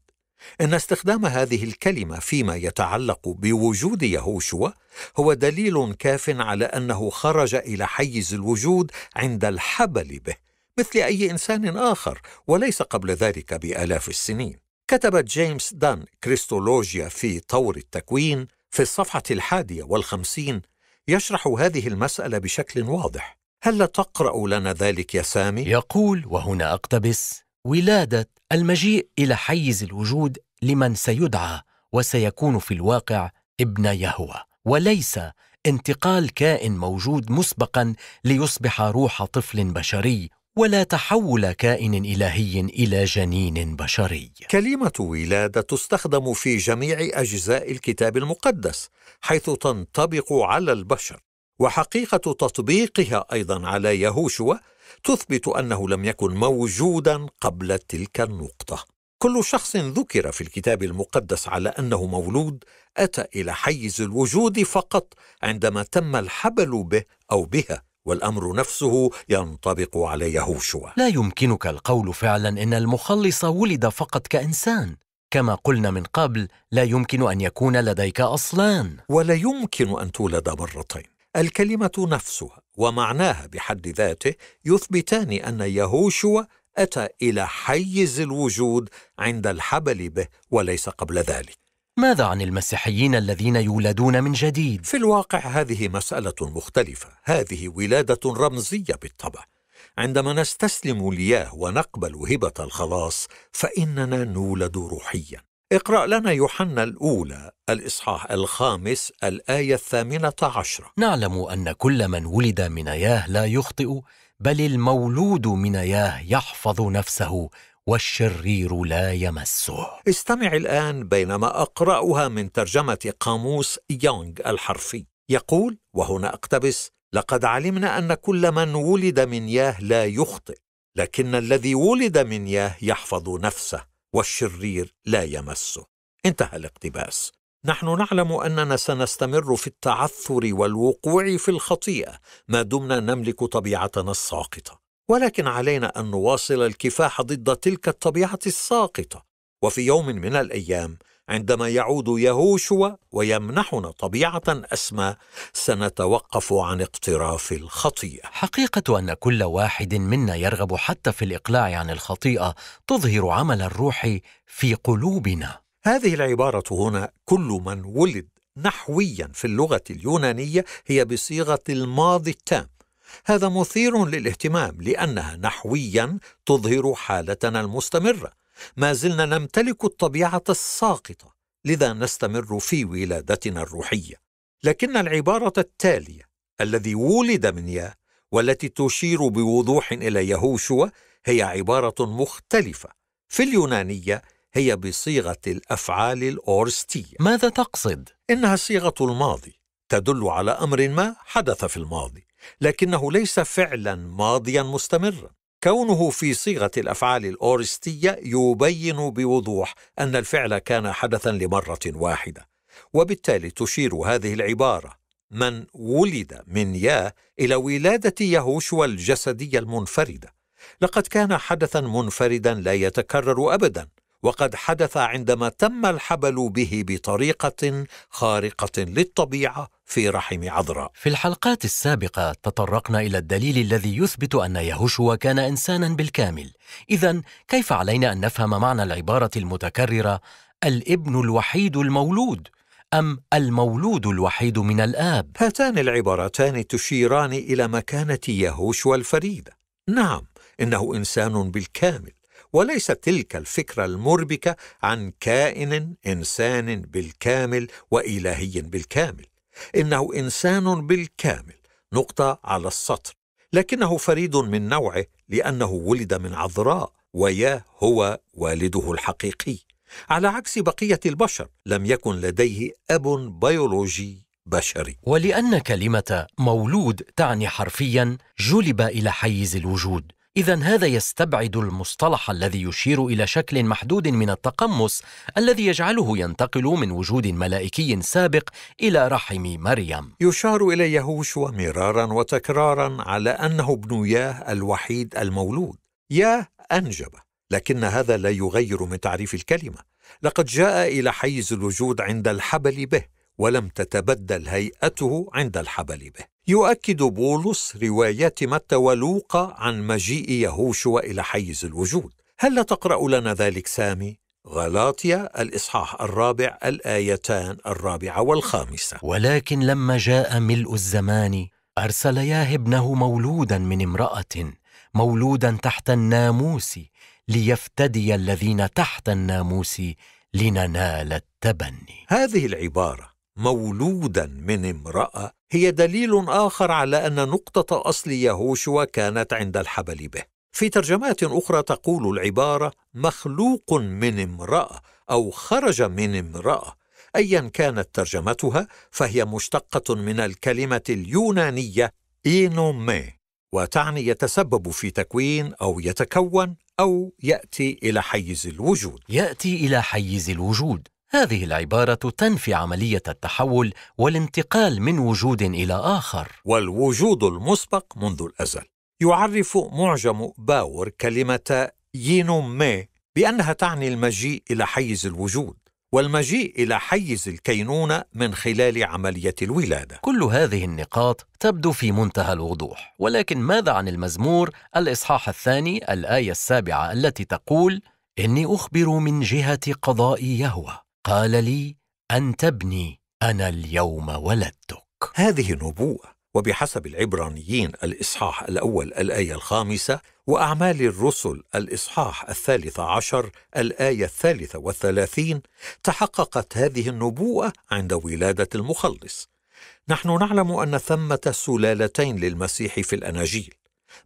ان استخدام هذه الكلمه فيما يتعلق بوجود يهوشوا هو دليل كاف على انه خرج الى حيز الوجود عند الحبل به مثل اي انسان اخر وليس قبل ذلك بالاف السنين كتب جيمس دان كريستولوجيا في طور التكوين في الصفحة الحادية والخمسين يشرح هذه المسألة بشكل واضح هل تقرأ لنا ذلك يا سامي؟ يقول وهنا أقتبس ولادة المجيء إلى حيز الوجود لمن سيدعى وسيكون في الواقع ابن يهوى وليس انتقال كائن موجود مسبقا ليصبح روح طفل بشري ولا تحول كائن الهي الى جنين بشري كلمه ولاده تستخدم في جميع اجزاء الكتاب المقدس حيث تنطبق على البشر وحقيقه تطبيقها ايضا على يهوشوا تثبت انه لم يكن موجودا قبل تلك النقطه كل شخص ذكر في الكتاب المقدس على انه مولود اتى الى حيز الوجود فقط عندما تم الحبل به او بها والأمر نفسه ينطبق على يهوشوا لا يمكنك القول فعلا إن المخلص ولد فقط كإنسان كما قلنا من قبل لا يمكن أن يكون لديك أصلان ولا يمكن أن تولد مرتين الكلمة نفسها ومعناها بحد ذاته يثبتان أن يهوشوا أتى إلى حيز الوجود عند الحبل به وليس قبل ذلك ماذا عن المسيحيين الذين يولدون من جديد؟ في الواقع هذه مسألة مختلفة، هذه ولادة رمزية بالطبع. عندما نستسلم لياه ونقبل هبة الخلاص فإننا نولد روحيا. اقرأ لنا يوحنا الأولى الإصحاح الخامس الآية الثامنة عشرة نعلم أن كل من ولد من ياه لا يخطئ بل المولود من ياه يحفظ نفسه والشرير لا يمسه استمع الآن بينما أقرأها من ترجمة قاموس يونغ الحرفي يقول وهنا أقتبس لقد علمنا أن كل من ولد من ياه لا يخطئ لكن الذي ولد من ياه يحفظ نفسه والشرير لا يمسه انتهى الاقتباس نحن نعلم اننا سنستمر في التعثر والوقوع في الخطيئه ما دمنا نملك طبيعتنا الساقطه ولكن علينا ان نواصل الكفاح ضد تلك الطبيعه الساقطه وفي يوم من الايام عندما يعود يهوشوا ويمنحنا طبيعه اسمى سنتوقف عن اقتراف الخطيئه حقيقه ان كل واحد منا يرغب حتى في الاقلاع عن الخطيئه تظهر عمل الروح في قلوبنا هذه العباره هنا كل من ولد نحويا في اللغه اليونانيه هي بصيغه الماضي التام هذا مثير للاهتمام لانها نحويا تظهر حالتنا المستمره ما زلنا نمتلك الطبيعه الساقطه لذا نستمر في ولادتنا الروحيه لكن العباره التاليه الذي ولد من ياه والتي تشير بوضوح الى يهوشوا هي عباره مختلفه في اليونانيه هي بصيغه الافعال الاورستيه ماذا تقصد انها صيغه الماضي تدل على امر ما حدث في الماضي لكنه ليس فعلا ماضيا مستمرا كونه في صيغه الافعال الاورستيه يبين بوضوح ان الفعل كان حدثا لمره واحده وبالتالي تشير هذه العباره من ولد من يا الى ولاده يهوشوى الجسديه المنفرده لقد كان حدثا منفردا لا يتكرر ابدا وقد حدث عندما تم الحبل به بطريقه خارقه للطبيعه في رحم عذراء. في الحلقات السابقه تطرقنا الى الدليل الذي يثبت ان يهوشوا كان انسانا بالكامل، اذا كيف علينا ان نفهم معنى العباره المتكرره الابن الوحيد المولود؟ أم المولود الوحيد من الآب؟ هاتان العبارتان تشيران إلى مكانة يهوشوا الفريدة. نعم، إنه إنسان بالكامل، وليس تلك الفكره المربكه عن كائن انسان بالكامل والهي بالكامل انه انسان بالكامل نقطه على السطر لكنه فريد من نوعه لانه ولد من عذراء ويا هو والده الحقيقي على عكس بقيه البشر لم يكن لديه اب بيولوجي بشري ولان كلمه مولود تعني حرفيا جلب الى حيز الوجود إذا هذا يستبعد المصطلح الذي يشير إلى شكل محدود من التقمص الذي يجعله ينتقل من وجود ملائكي سابق إلى رحم مريم. يشار إلى يهوشوا مرارا وتكرارا على أنه ابن ياه الوحيد المولود. ياه أنجب، لكن هذا لا يغير من تعريف الكلمة. لقد جاء إلى حيز الوجود عند الحبل به. ولم تتبدل هيئته عند الحبل به يؤكد بولس روايات متى ولوقا عن مجيء يهوشع إلى حيز الوجود هل تقرأ لنا ذلك سامي؟ غلاطيا الإصحاح الرابع الآيتان الرابعة والخامسة ولكن لما جاء ملء الزمان أرسل ياه ابنه مولودا من امرأة مولودا تحت الناموس ليفتدي الذين تحت الناموس لننال التبني هذه العبارة مولودا من امراه هي دليل اخر على ان نقطه اصل يهوشوا كانت عند الحبل به في ترجمات اخرى تقول العباره مخلوق من امراه او خرج من امراه ايا كانت ترجمتها فهي مشتقه من الكلمه اليونانيه اينومي وتعني يتسبب في تكوين او يتكون او ياتي الى حيز الوجود ياتي الى حيز الوجود هذه العبارة تنفي عملية التحول والانتقال من وجود إلى آخر والوجود المسبق منذ الأزل يعرف معجم باور كلمة يينومي بأنها تعني المجيء إلى حيز الوجود والمجيء إلى حيز الكينونة من خلال عملية الولادة كل هذه النقاط تبدو في منتهى الوضوح ولكن ماذا عن المزمور الإصحاح الثاني الآية السابعة التي تقول إني أخبر من جهة قضاء يهوى قال لي أنت ابني أنا اليوم ولدتك هذه نبوة وبحسب العبرانيين الإصحاح الأول الآية الخامسة وأعمال الرسل الإصحاح الثالث عشر الآية الثالثة والثلاثين تحققت هذه النبوة عند ولادة المخلص نحن نعلم أن ثمة سلالتين للمسيح في الأناجيل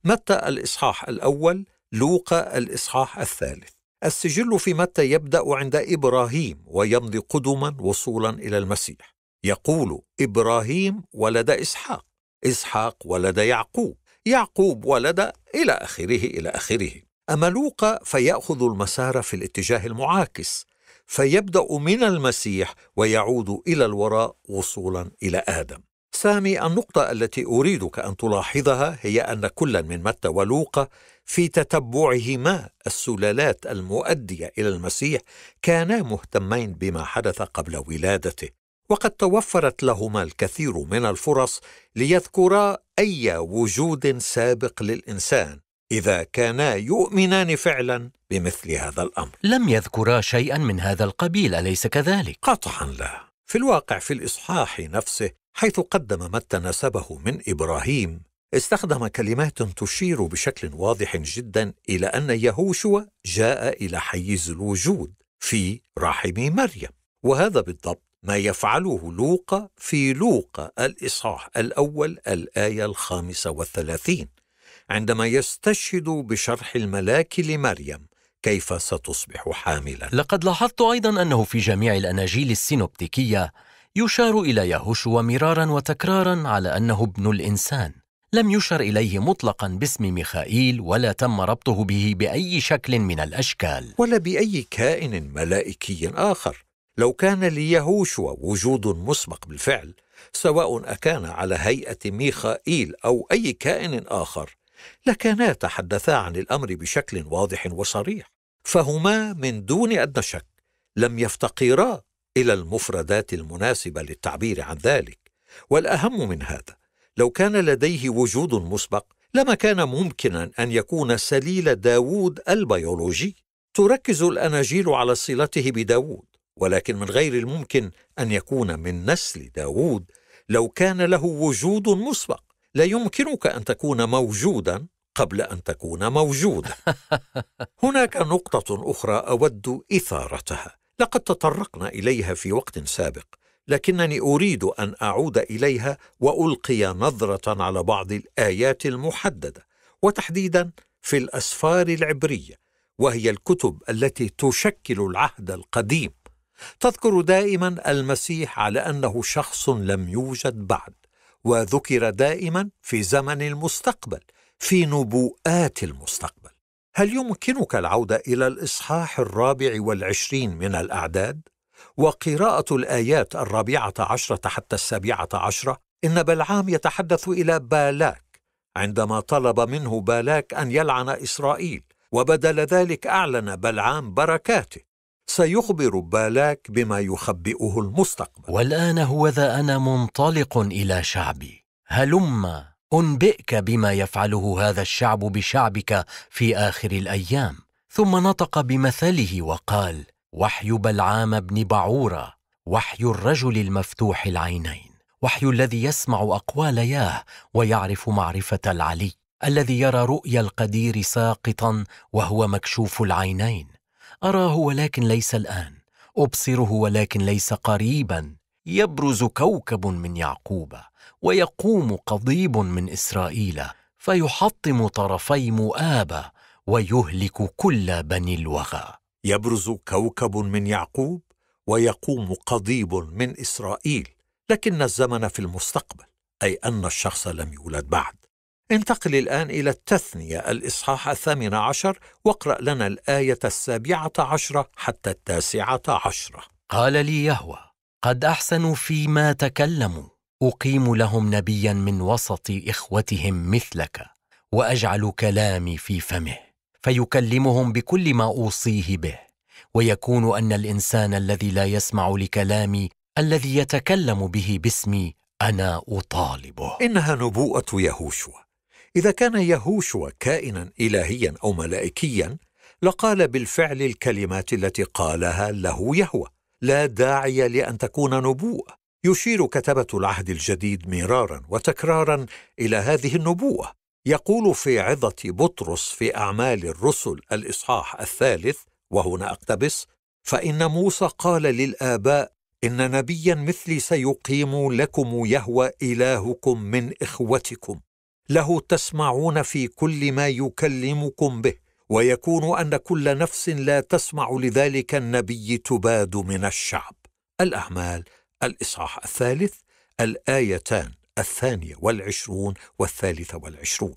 متى الإصحاح الأول لوقا الإصحاح الثالث السجل في متى يبدا عند ابراهيم ويمضي قدما وصولا الى المسيح يقول ابراهيم ولد اسحاق اسحاق ولد يعقوب يعقوب ولد الى اخره الى اخره اما لوقا فياخذ المسار في الاتجاه المعاكس فيبدا من المسيح ويعود الى الوراء وصولا الى ادم سامي النقطه التي اريدك ان تلاحظها هي ان كلا من متى ولوقا في تتبعهما السلالات المؤديه الى المسيح كانا مهتمين بما حدث قبل ولادته وقد توفرت لهما الكثير من الفرص ليذكرا اي وجود سابق للانسان اذا كانا يؤمنان فعلا بمثل هذا الامر لم يذكرا شيئا من هذا القبيل اليس كذلك قطعا لا في الواقع في الاصحاح نفسه حيث قدم ما تناسبه من ابراهيم استخدم كلمات تشير بشكل واضح جدا الى ان يهوشوا جاء الى حيز الوجود في رحم مريم وهذا بالضبط ما يفعله لوقا في لوقا الإصحاح الأول الآية الخامسة والثلاثين عندما يستشهد بشرح الملاك لمريم كيف ستصبح حاملا لقد لاحظت أيضا أنه في جميع الأناجيل السينوبتيكية يشار إلى يهوشوا مرارا وتكرارا على أنه ابن الإنسان لم يشر إليه مطلقا باسم ميخائيل ولا تم ربطه به بأي شكل من الأشكال ولا بأي كائن ملائكي آخر لو كان ليهوشوا وجود مسبق بالفعل سواء أكان على هيئة ميخائيل أو أي كائن آخر لكانا تحدثا عن الأمر بشكل واضح وصريح فهما من دون أدنى شك لم يفتقرا إلى المفردات المناسبة للتعبير عن ذلك والأهم من هذا لو كان لديه وجود مسبق لما كان ممكنا أن يكون سليل داوود البيولوجي تركز الأناجيل على صلته بداوود ولكن من غير الممكن أن يكون من نسل داوود لو كان له وجود مسبق لا يمكنك أن تكون موجودا قبل أن تكون موجودا هناك نقطة أخرى أود إثارتها لقد تطرقنا إليها في وقت سابق لكنني اريد ان اعود اليها والقي نظره على بعض الايات المحدده وتحديدا في الاسفار العبريه وهي الكتب التي تشكل العهد القديم تذكر دائما المسيح على انه شخص لم يوجد بعد وذكر دائما في زمن المستقبل في نبوءات المستقبل هل يمكنك العوده الى الاصحاح الرابع والعشرين من الاعداد وقراءة الآيات الرابعة عشرة حتى السابعة عشرة إن بلعام يتحدث إلى بالاك عندما طلب منه بالاك أن يلعن إسرائيل وبدل ذلك أعلن بلعام بركاته سيخبر بالاك بما يخبئه المستقبل والآن هو ذا أنا منطلق إلى شعبي هلم أنبئك بما يفعله هذا الشعب بشعبك في آخر الأيام ثم نطق بمثله وقال وحي بلعام بن بعوره وحي الرجل المفتوح العينين وحي الذي يسمع اقوال ياه ويعرف معرفه العلي الذي يرى رؤيا القدير ساقطا وهو مكشوف العينين اراه ولكن ليس الان ابصره ولكن ليس قريبا يبرز كوكب من يعقوب ويقوم قضيب من اسرائيل فيحطم طرفي مؤابه ويهلك كل بني الوغى يبرز كوكب من يعقوب ويقوم قضيب من اسرائيل لكن الزمن في المستقبل اي ان الشخص لم يولد بعد انتقل الان الى التثنيه الاصحاح الثامن عشر واقرا لنا الايه السابعه عشره حتى التاسعه عشره قال لي يهوى قد احسنوا فيما تكلموا اقيم لهم نبيا من وسط اخوتهم مثلك واجعل كلامي في فمه فيكلمهم بكل ما اوصيه به ويكون ان الانسان الذي لا يسمع لكلامي الذي يتكلم به باسمي انا اطالبه انها نبوءه يهوشوا اذا كان يهوشوا كائنا الهيا او ملائكيا لقال بالفعل الكلمات التي قالها له يهوى لا داعي لان تكون نبوءه يشير كتبه العهد الجديد مرارا وتكرارا الى هذه النبوءه يقول في عظة بطرس في أعمال الرسل الإصحاح الثالث وهنا أقتبس فإن موسى قال للآباء إن نبيا مثلي سيقيم لكم يهوى إلهكم من إخوتكم له تسمعون في كل ما يكلمكم به ويكون أن كل نفس لا تسمع لذلك النبي تباد من الشعب الأعمال الإصحاح الثالث الآيتان الثانية والعشرون والثالثة والعشرون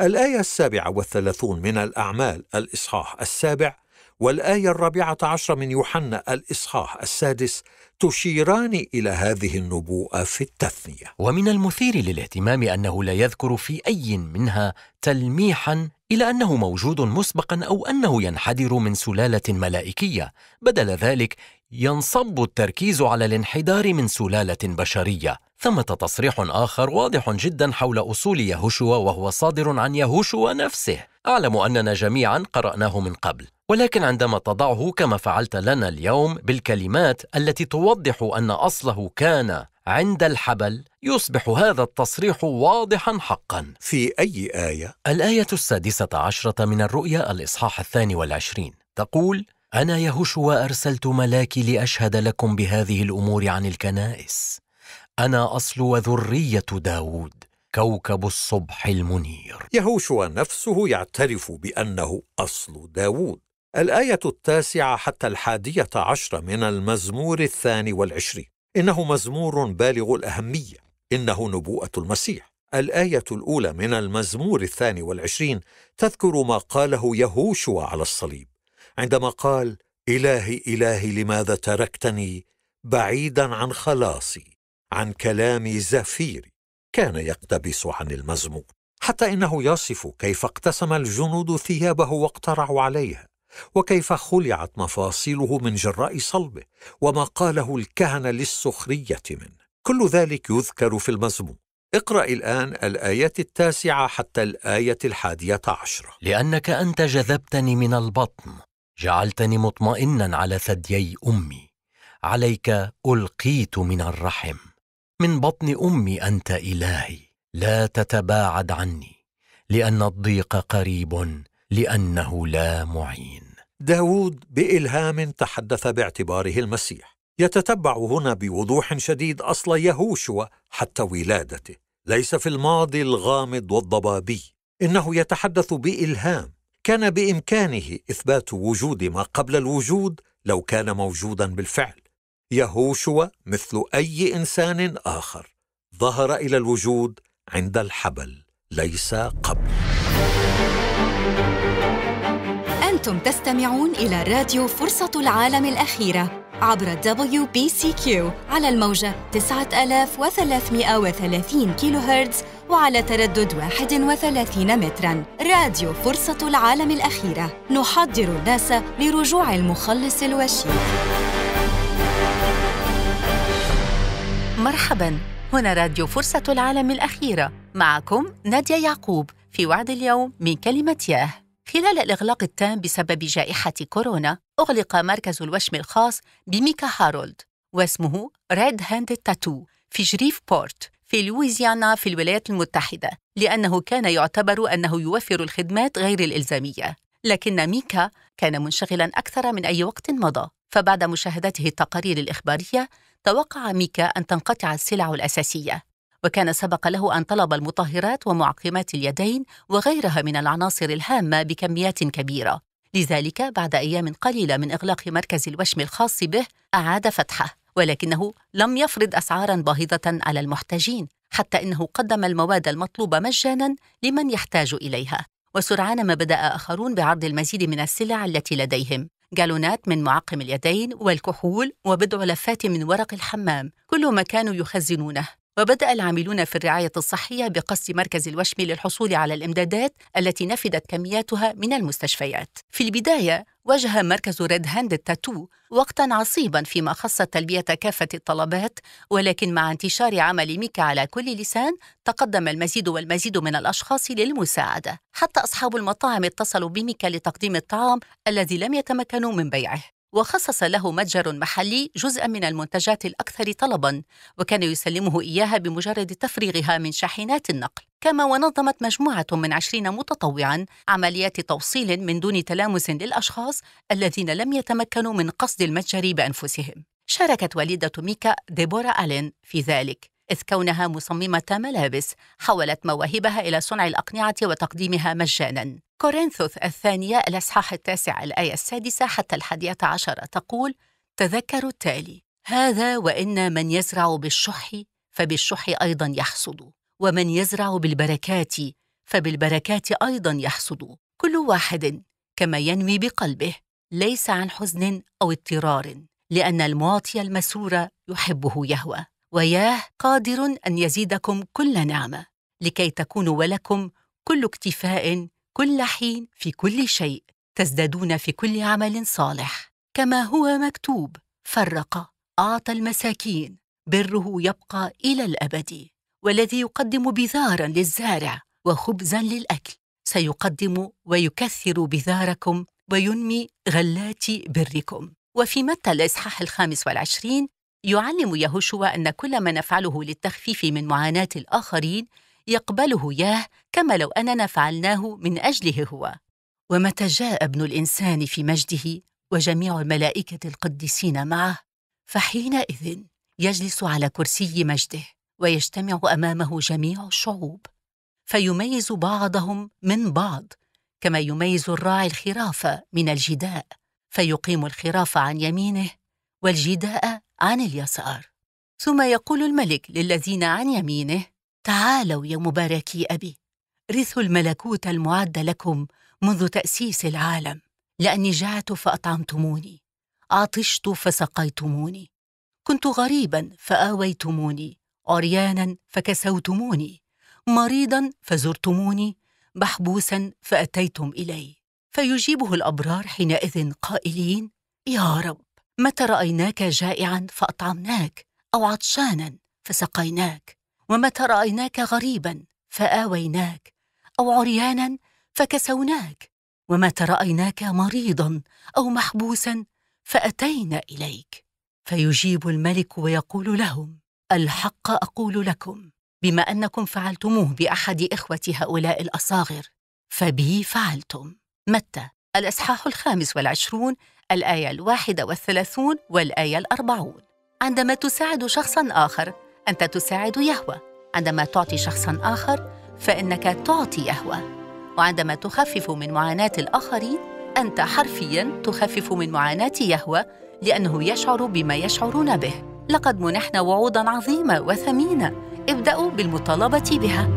الآية السابعة والثلاثون من الأعمال الإصحاح السابع والآية الرابعة عشر من يوحنا الإصحاح السادس تشيران إلى هذه النبوءة في التثنية ومن المثير للاهتمام أنه لا يذكر في أي منها تلميحاً إلى أنه موجود مسبقاً أو أنه ينحدر من سلالة ملائكية بدل ذلك ينصب التركيز على الانحدار من سلالة بشرية ثمة تصريح آخر واضح جدا حول أصول يهوشوا وهو صادر عن يهوشوا نفسه أعلم أننا جميعا قرأناه من قبل ولكن عندما تضعه كما فعلت لنا اليوم بالكلمات التي توضح أن أصله كان عند الحبل يصبح هذا التصريح واضحا حقا في أي آية؟ الآية السادسة عشرة من الرؤيا الإصحاح الثاني والعشرين تقول انا يهوشوا أرسلت ملاكي لاشهد لكم بهذه الامور عن الكنائس انا اصل وذريه داوود كوكب الصبح المنير يهوشوا نفسه يعترف بأنه أصل داوود الآية التاسعة حتى الحادية عشرة من المزمور الثاني والعشرين إنه مزمور بالغ الأهمية إنه نبوءة المسيح الآية الأولى من المزمور الثاني والعشرين تذكر ما قاله يهوشوا على الصليب عندما قال الهي الهي لماذا تركتني بعيدا عن خلاصي عن كلام زفيري كان يقتبس عن المزمور حتى انه يصف كيف اقتسم الجنود ثيابه واقترعوا عليها وكيف خلعت مفاصيله من جراء صلبه وما قاله الكهنه للسخريه منه كل ذلك يذكر في المزمور اقرأ الآن الآية التاسعة حتى الآية الحادية عشرة لأنك أنت جذبتني من البطن جعلتني مطمئنا على ثديي امي عليك القيت من الرحم من بطن امي انت الهي لا تتباعد عني لان الضيق قريب لانه لا معين داود بإلهام تحدث باعتباره المسيح يتتبع هنا بوضوح شديد أصل يهوشوا حتى ولادته ليس في الماضي الغامض والضبابي إنه يتحدث بإلهام كان بامكانه اثبات وجود ما قبل الوجود لو كان موجودا بالفعل يهوشوا مثل اي انسان اخر ظهر الى الوجود عند الحبل ليس قبل انتم تستمعون الى راديو فرصه العالم الاخيره عبر WBCQ على الموجة 9330 كيلو هرتز وعلى تردد 31 متراً راديو فرصة العالم الأخيرة نحضر الناس لرجوع المخلص الوشيد مرحباً هنا راديو فرصة العالم الأخيرة معكم نادية يعقوب في وعد اليوم من كلمة ياه خلال الإغلاق التام بسبب جائحة كورونا أغلق مركز الوشم الخاص بميكا هارولد واسمه ريد هاند تاتو في جريف بورت في لويزيانا في الولايات المتحدة لأنه كان يعتبر أنه يوفر الخدمات غير الإلزامية لكن ميكا كان منشغلا أكثر من أي وقت مضى فبعد مشاهدته التقارير الإخبارية توقع ميكا أن تنقطع السلع الأساسية وكان سبق له أن طلب المطهرات ومعقمات اليدين وغيرها من العناصر الهامة بكميات كبيرة لذلك بعد أيام قليلة من إغلاق مركز الوشم الخاص به أعاد فتحه ولكنه لم يفرض أسعارا باهظة على المحتاجين حتى إنه قدم المواد المطلوبة مجانا لمن يحتاج إليها وسرعان ما بدأ آخرون بعرض المزيد من السلع التي لديهم جالونات من معقم اليدين والكحول وبضع لفات من ورق الحمام كل ما كانوا يخزنونه وبدأ العاملون في الرعاية الصحية بقص مركز الوشم للحصول على الإمدادات التي نفدت كمياتها من المستشفيات. في البداية واجه مركز ريد هاند التاتو وقتا عصيبا فيما خص تلبية كافة الطلبات ولكن مع انتشار عمل ميكا على كل لسان تقدم المزيد والمزيد من الأشخاص للمساعدة حتى أصحاب المطاعم اتصلوا بميكا لتقديم الطعام الذي لم يتمكنوا من بيعه وخصص له متجر محلي جزءا من المنتجات الأكثر طلبا وكان يسلمه إياها بمجرد تفريغها من شاحنات النقل كما ونظمت مجموعة من عشرين متطوعا عمليات توصيل من دون تلامس للأشخاص الذين لم يتمكنوا من قصد المتجر بأنفسهم شاركت والدة ميكا ديبورا ألين في ذلك إذ كونها مصممة ملابس حولت مواهبها إلى صنع الأقنعة وتقديمها مجانا كورنثوس الثانية الأصحاح التاسع الآية السادسة حتى الحادية عشرة تقول: تذكروا التالي: هذا وإن من يزرع بالشح فبالشح أيضا يحصد، ومن يزرع بالبركات فبالبركات أيضا يحصد، كل واحد كما ينوي بقلبه، ليس عن حزن أو اضطرار، لأن المعطي المسرور يحبه يهوى، وياه قادر أن يزيدكم كل نعمة، لكي تكونوا ولكم كل اكتفاء كل حين في كل شيء تزدادون في كل عمل صالح كما هو مكتوب فرق اعطى المساكين بره يبقى الى الابد والذي يقدم بذارا للزارع وخبزا للاكل سيقدم ويكثر بذاركم وينمي غلات بركم وفي متى الإصحاح الخامس والعشرين يعلم يهوشوا أن كل ما نفعله للتخفيف من معاناة الآخرين يقبله ياه كما لو اننا فعلناه من اجله هو ومتى جاء ابن الانسان في مجده وجميع الملائكه القديسين معه فحينئذ يجلس على كرسي مجده ويجتمع امامه جميع الشعوب فيميز بعضهم من بعض كما يميز الراعي الخرافه من الجداء فيقيم الخراف عن يمينه والجداء عن اليسار ثم يقول الملك للذين عن يمينه تعالوا يا مباركي أبي رثوا الملكوت المعد لكم منذ تأسيس العالم لأني جعت فأطعمتموني عطشت فسقيتموني كنت غريبا فآويتموني عريانا فكسوتموني مريضا فزرتموني محبوسا فأتيتم إلي فيجيبه الأبرار حينئذ قائلين يا رب متى رأيناك جائعا فأطعمناك أو عطشانا فسقيناك ومتى رايناك غريبا فاويناك او عريانا فكسوناك ومتى رايناك مريضا او محبوسا فاتينا اليك فيجيب الملك ويقول لهم الحق اقول لكم بما انكم فعلتموه باحد اخوه هؤلاء الاصاغر فبي فعلتم متى الاصحاح الخامس والعشرون الايه الواحده والثلاثون والايه الاربعون عندما تساعد شخصا اخر أنت تساعد يهوى عندما تعطي شخصاً آخر فإنك تعطي يهوى وعندما تخفف من معاناة الآخرين أنت حرفياً تخفف من معاناة يهوى لأنه يشعر بما يشعرون به لقد منحنا وعودا عظيمة وثمينة ابدأوا بالمطالبة بها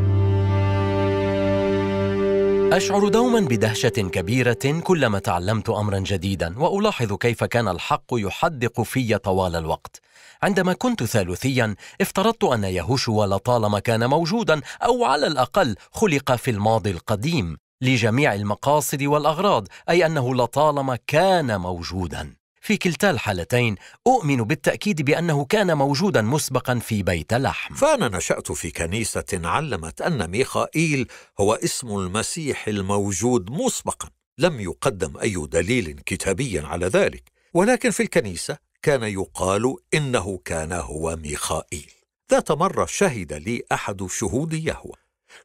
أشعر دوما بدهشة كبيرة كلما تعلمت أمرا جديدا وألاحظ كيف كان الحق يحدق في طوال الوقت عندما كنت ثالثيا افترضت أن يهوشوا لطالما كان موجودا أو على الأقل خلق في الماضي القديم لجميع المقاصد والأغراض أي أنه لطالما كان موجودا في كلتا الحالتين أؤمن بالتأكيد بأنه كان موجودا مسبقا في بيت لحم فأنا نشأت في كنيسة علمت أن ميخائيل هو اسم المسيح الموجود مسبقا لم يقدم أي دليل كتابي على ذلك ولكن في الكنيسة كان يقال إنه كان هو ميخائيل ذات مرة شهد لي أحد شهود يهوى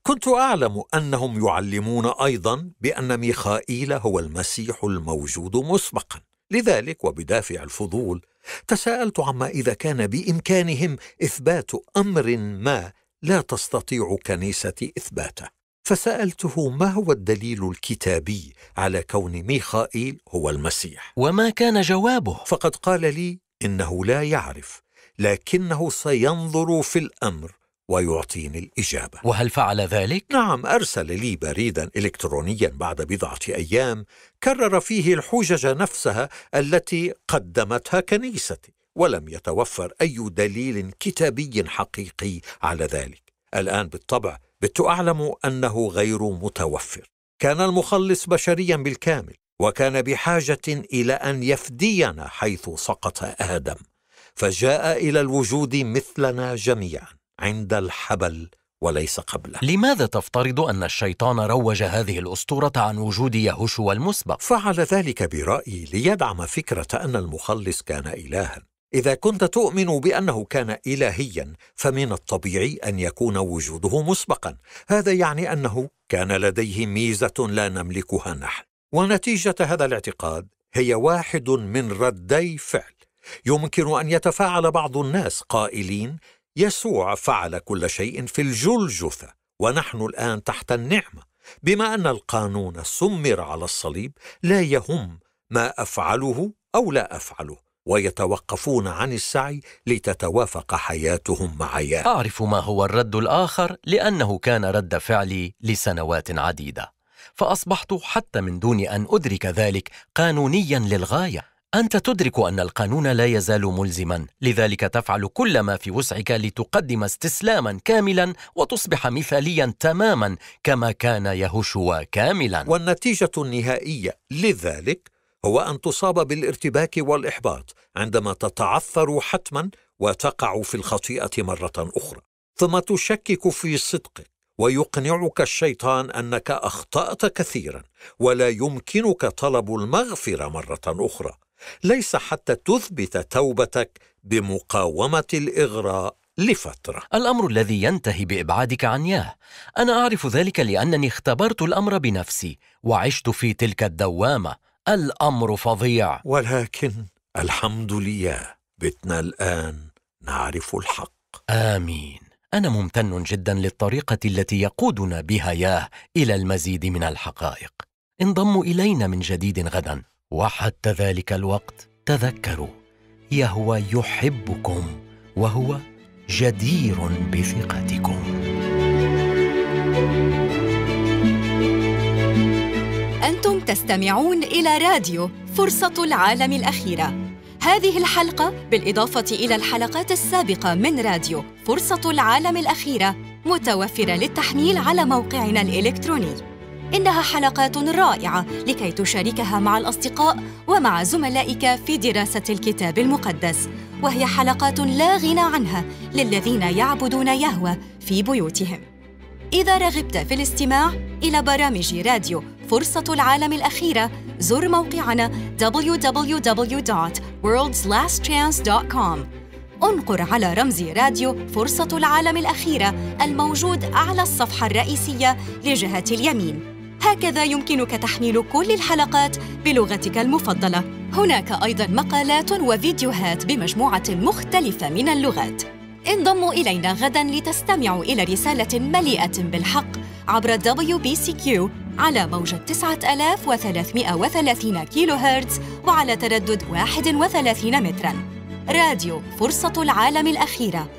كنت اعلم انهم يعلمون ايضا بان ميخائيل هو المسيح الموجود مسبقا لذلك وبدافع الفضول تساءلت عما اذا كان بامكانهم اثبات امر ما لا تستطيع كنيستي اثباته فسالته ما هو الدليل الكتابي على كون ميخائيل هو المسيح وما كان جوابه فقد قال لي انه لا يعرف لكنه سينظر في الامر ويعطيني الإجابة وهل فعل ذلك؟ نعم أرسل لي بريدا إلكترونيا بعد بضعة أيام كرر فيه الحجج نفسها التي قدمتها كنيستي ولم يتوفر أي دليل كتابي حقيقي على ذلك الآن بالطبع بت أعلم أنه غير متوفر كان المخلص بشريا بالكامل وكان بحاجة إلى أن يفدينا حيث سقط آدم فجاء إلى الوجود مثلنا جميعا عند الحبل وليس قبله لماذا تفترض أن الشيطان روج هذه الأسطورة عن وجود يهوشوا المسبق؟ فعل ذلك برأيي ليدعم فكرة أن المخلص كان إلها إذا كنت تؤمن بأنه كان إلهيا فمن الطبيعي أن يكون وجوده مسبقا هذا يعني أنه كان لديه ميزة لا نملكها نحن ونتيجة هذا الاعتقاد هي واحد من ردي فعل يمكن أن يتفاعل بعض الناس قائلين يسوع فعل كل شيء في الجلجثه ونحن الان تحت النعمه بما ان القانون سمر على الصليب لا يهم ما افعله او لا افعله ويتوقفون عن السعي لتتوافق حياتهم معي اعرف ما هو الرد الاخر لانه كان رد فعلي لسنوات عديده فاصبحت حتى من دون ان ادرك ذلك قانونيا للغايه أنت تدرك أن القانون لا يزال ملزما، لذلك تفعل كل ما في وسعك لتقدم استسلاما كاملا وتصبح مثاليا تماما كما كان يهوشوا كاملا. والنتيجة النهائية لذلك هو أن تصاب بالارتباك والإحباط عندما تتعثر حتما وتقع في الخطيئة مرة أخرى، ثم تشكك في صدقك ويقنعك الشيطان انك اخطات كثيرا ولا يمكنك طلب المغفره مره اخرى ليس حتى تثبت توبتك بمقاومه الاغراء لفتره الامر الذي ينتهي بابعادك عن ياه انا اعرف ذلك لانني اختبرت الامر بنفسي وعشت في تلك الدوامه الامر فظيع ولكن الحمد لله بتنا الان نعرف الحق امين انا ممتن جدا للطريقه التي يقودنا بها ياه الى المزيد من الحقائق انضموا الينا من جديد غدا وحتى ذلك الوقت تذكروا يهوى يحبكم وهو جدير بثقتكم انتم تستمعون الى راديو فرصه العالم الاخيره هذه الحلقه بالاضافه الى الحلقات السابقه من راديو فرصه العالم الاخيره متوفره للتحميل على موقعنا الالكتروني إنها حلقات رائعة لكي تشاركها مع الأصدقاء ومع زملائك في دراسة الكتاب المقدس وهي حلقات لا غنى عنها للذين يعبدون يهوى في بيوتهم إذا رغبت في الاستماع إلى برامج راديو فرصة العالم الأخيرة زر موقعنا www.worldslastchance.com انقر على رمز راديو فرصة العالم الأخيرة الموجود أعلى الصفحة الرئيسية لجهة اليمين هكذا يمكنك تحميل كل الحلقات بلغتك المفضلة هناك أيضاً مقالات وفيديوهات بمجموعة مختلفة من اللغات انضموا إلينا غداً لتستمعوا إلى رسالة مليئة بالحق عبر WBCQ على موجة 9330 كيلو هرتز وعلى تردد 31 متراً راديو فرصة العالم الأخيرة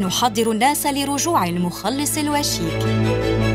نحضر الناس لرجوع المخلص الوشيك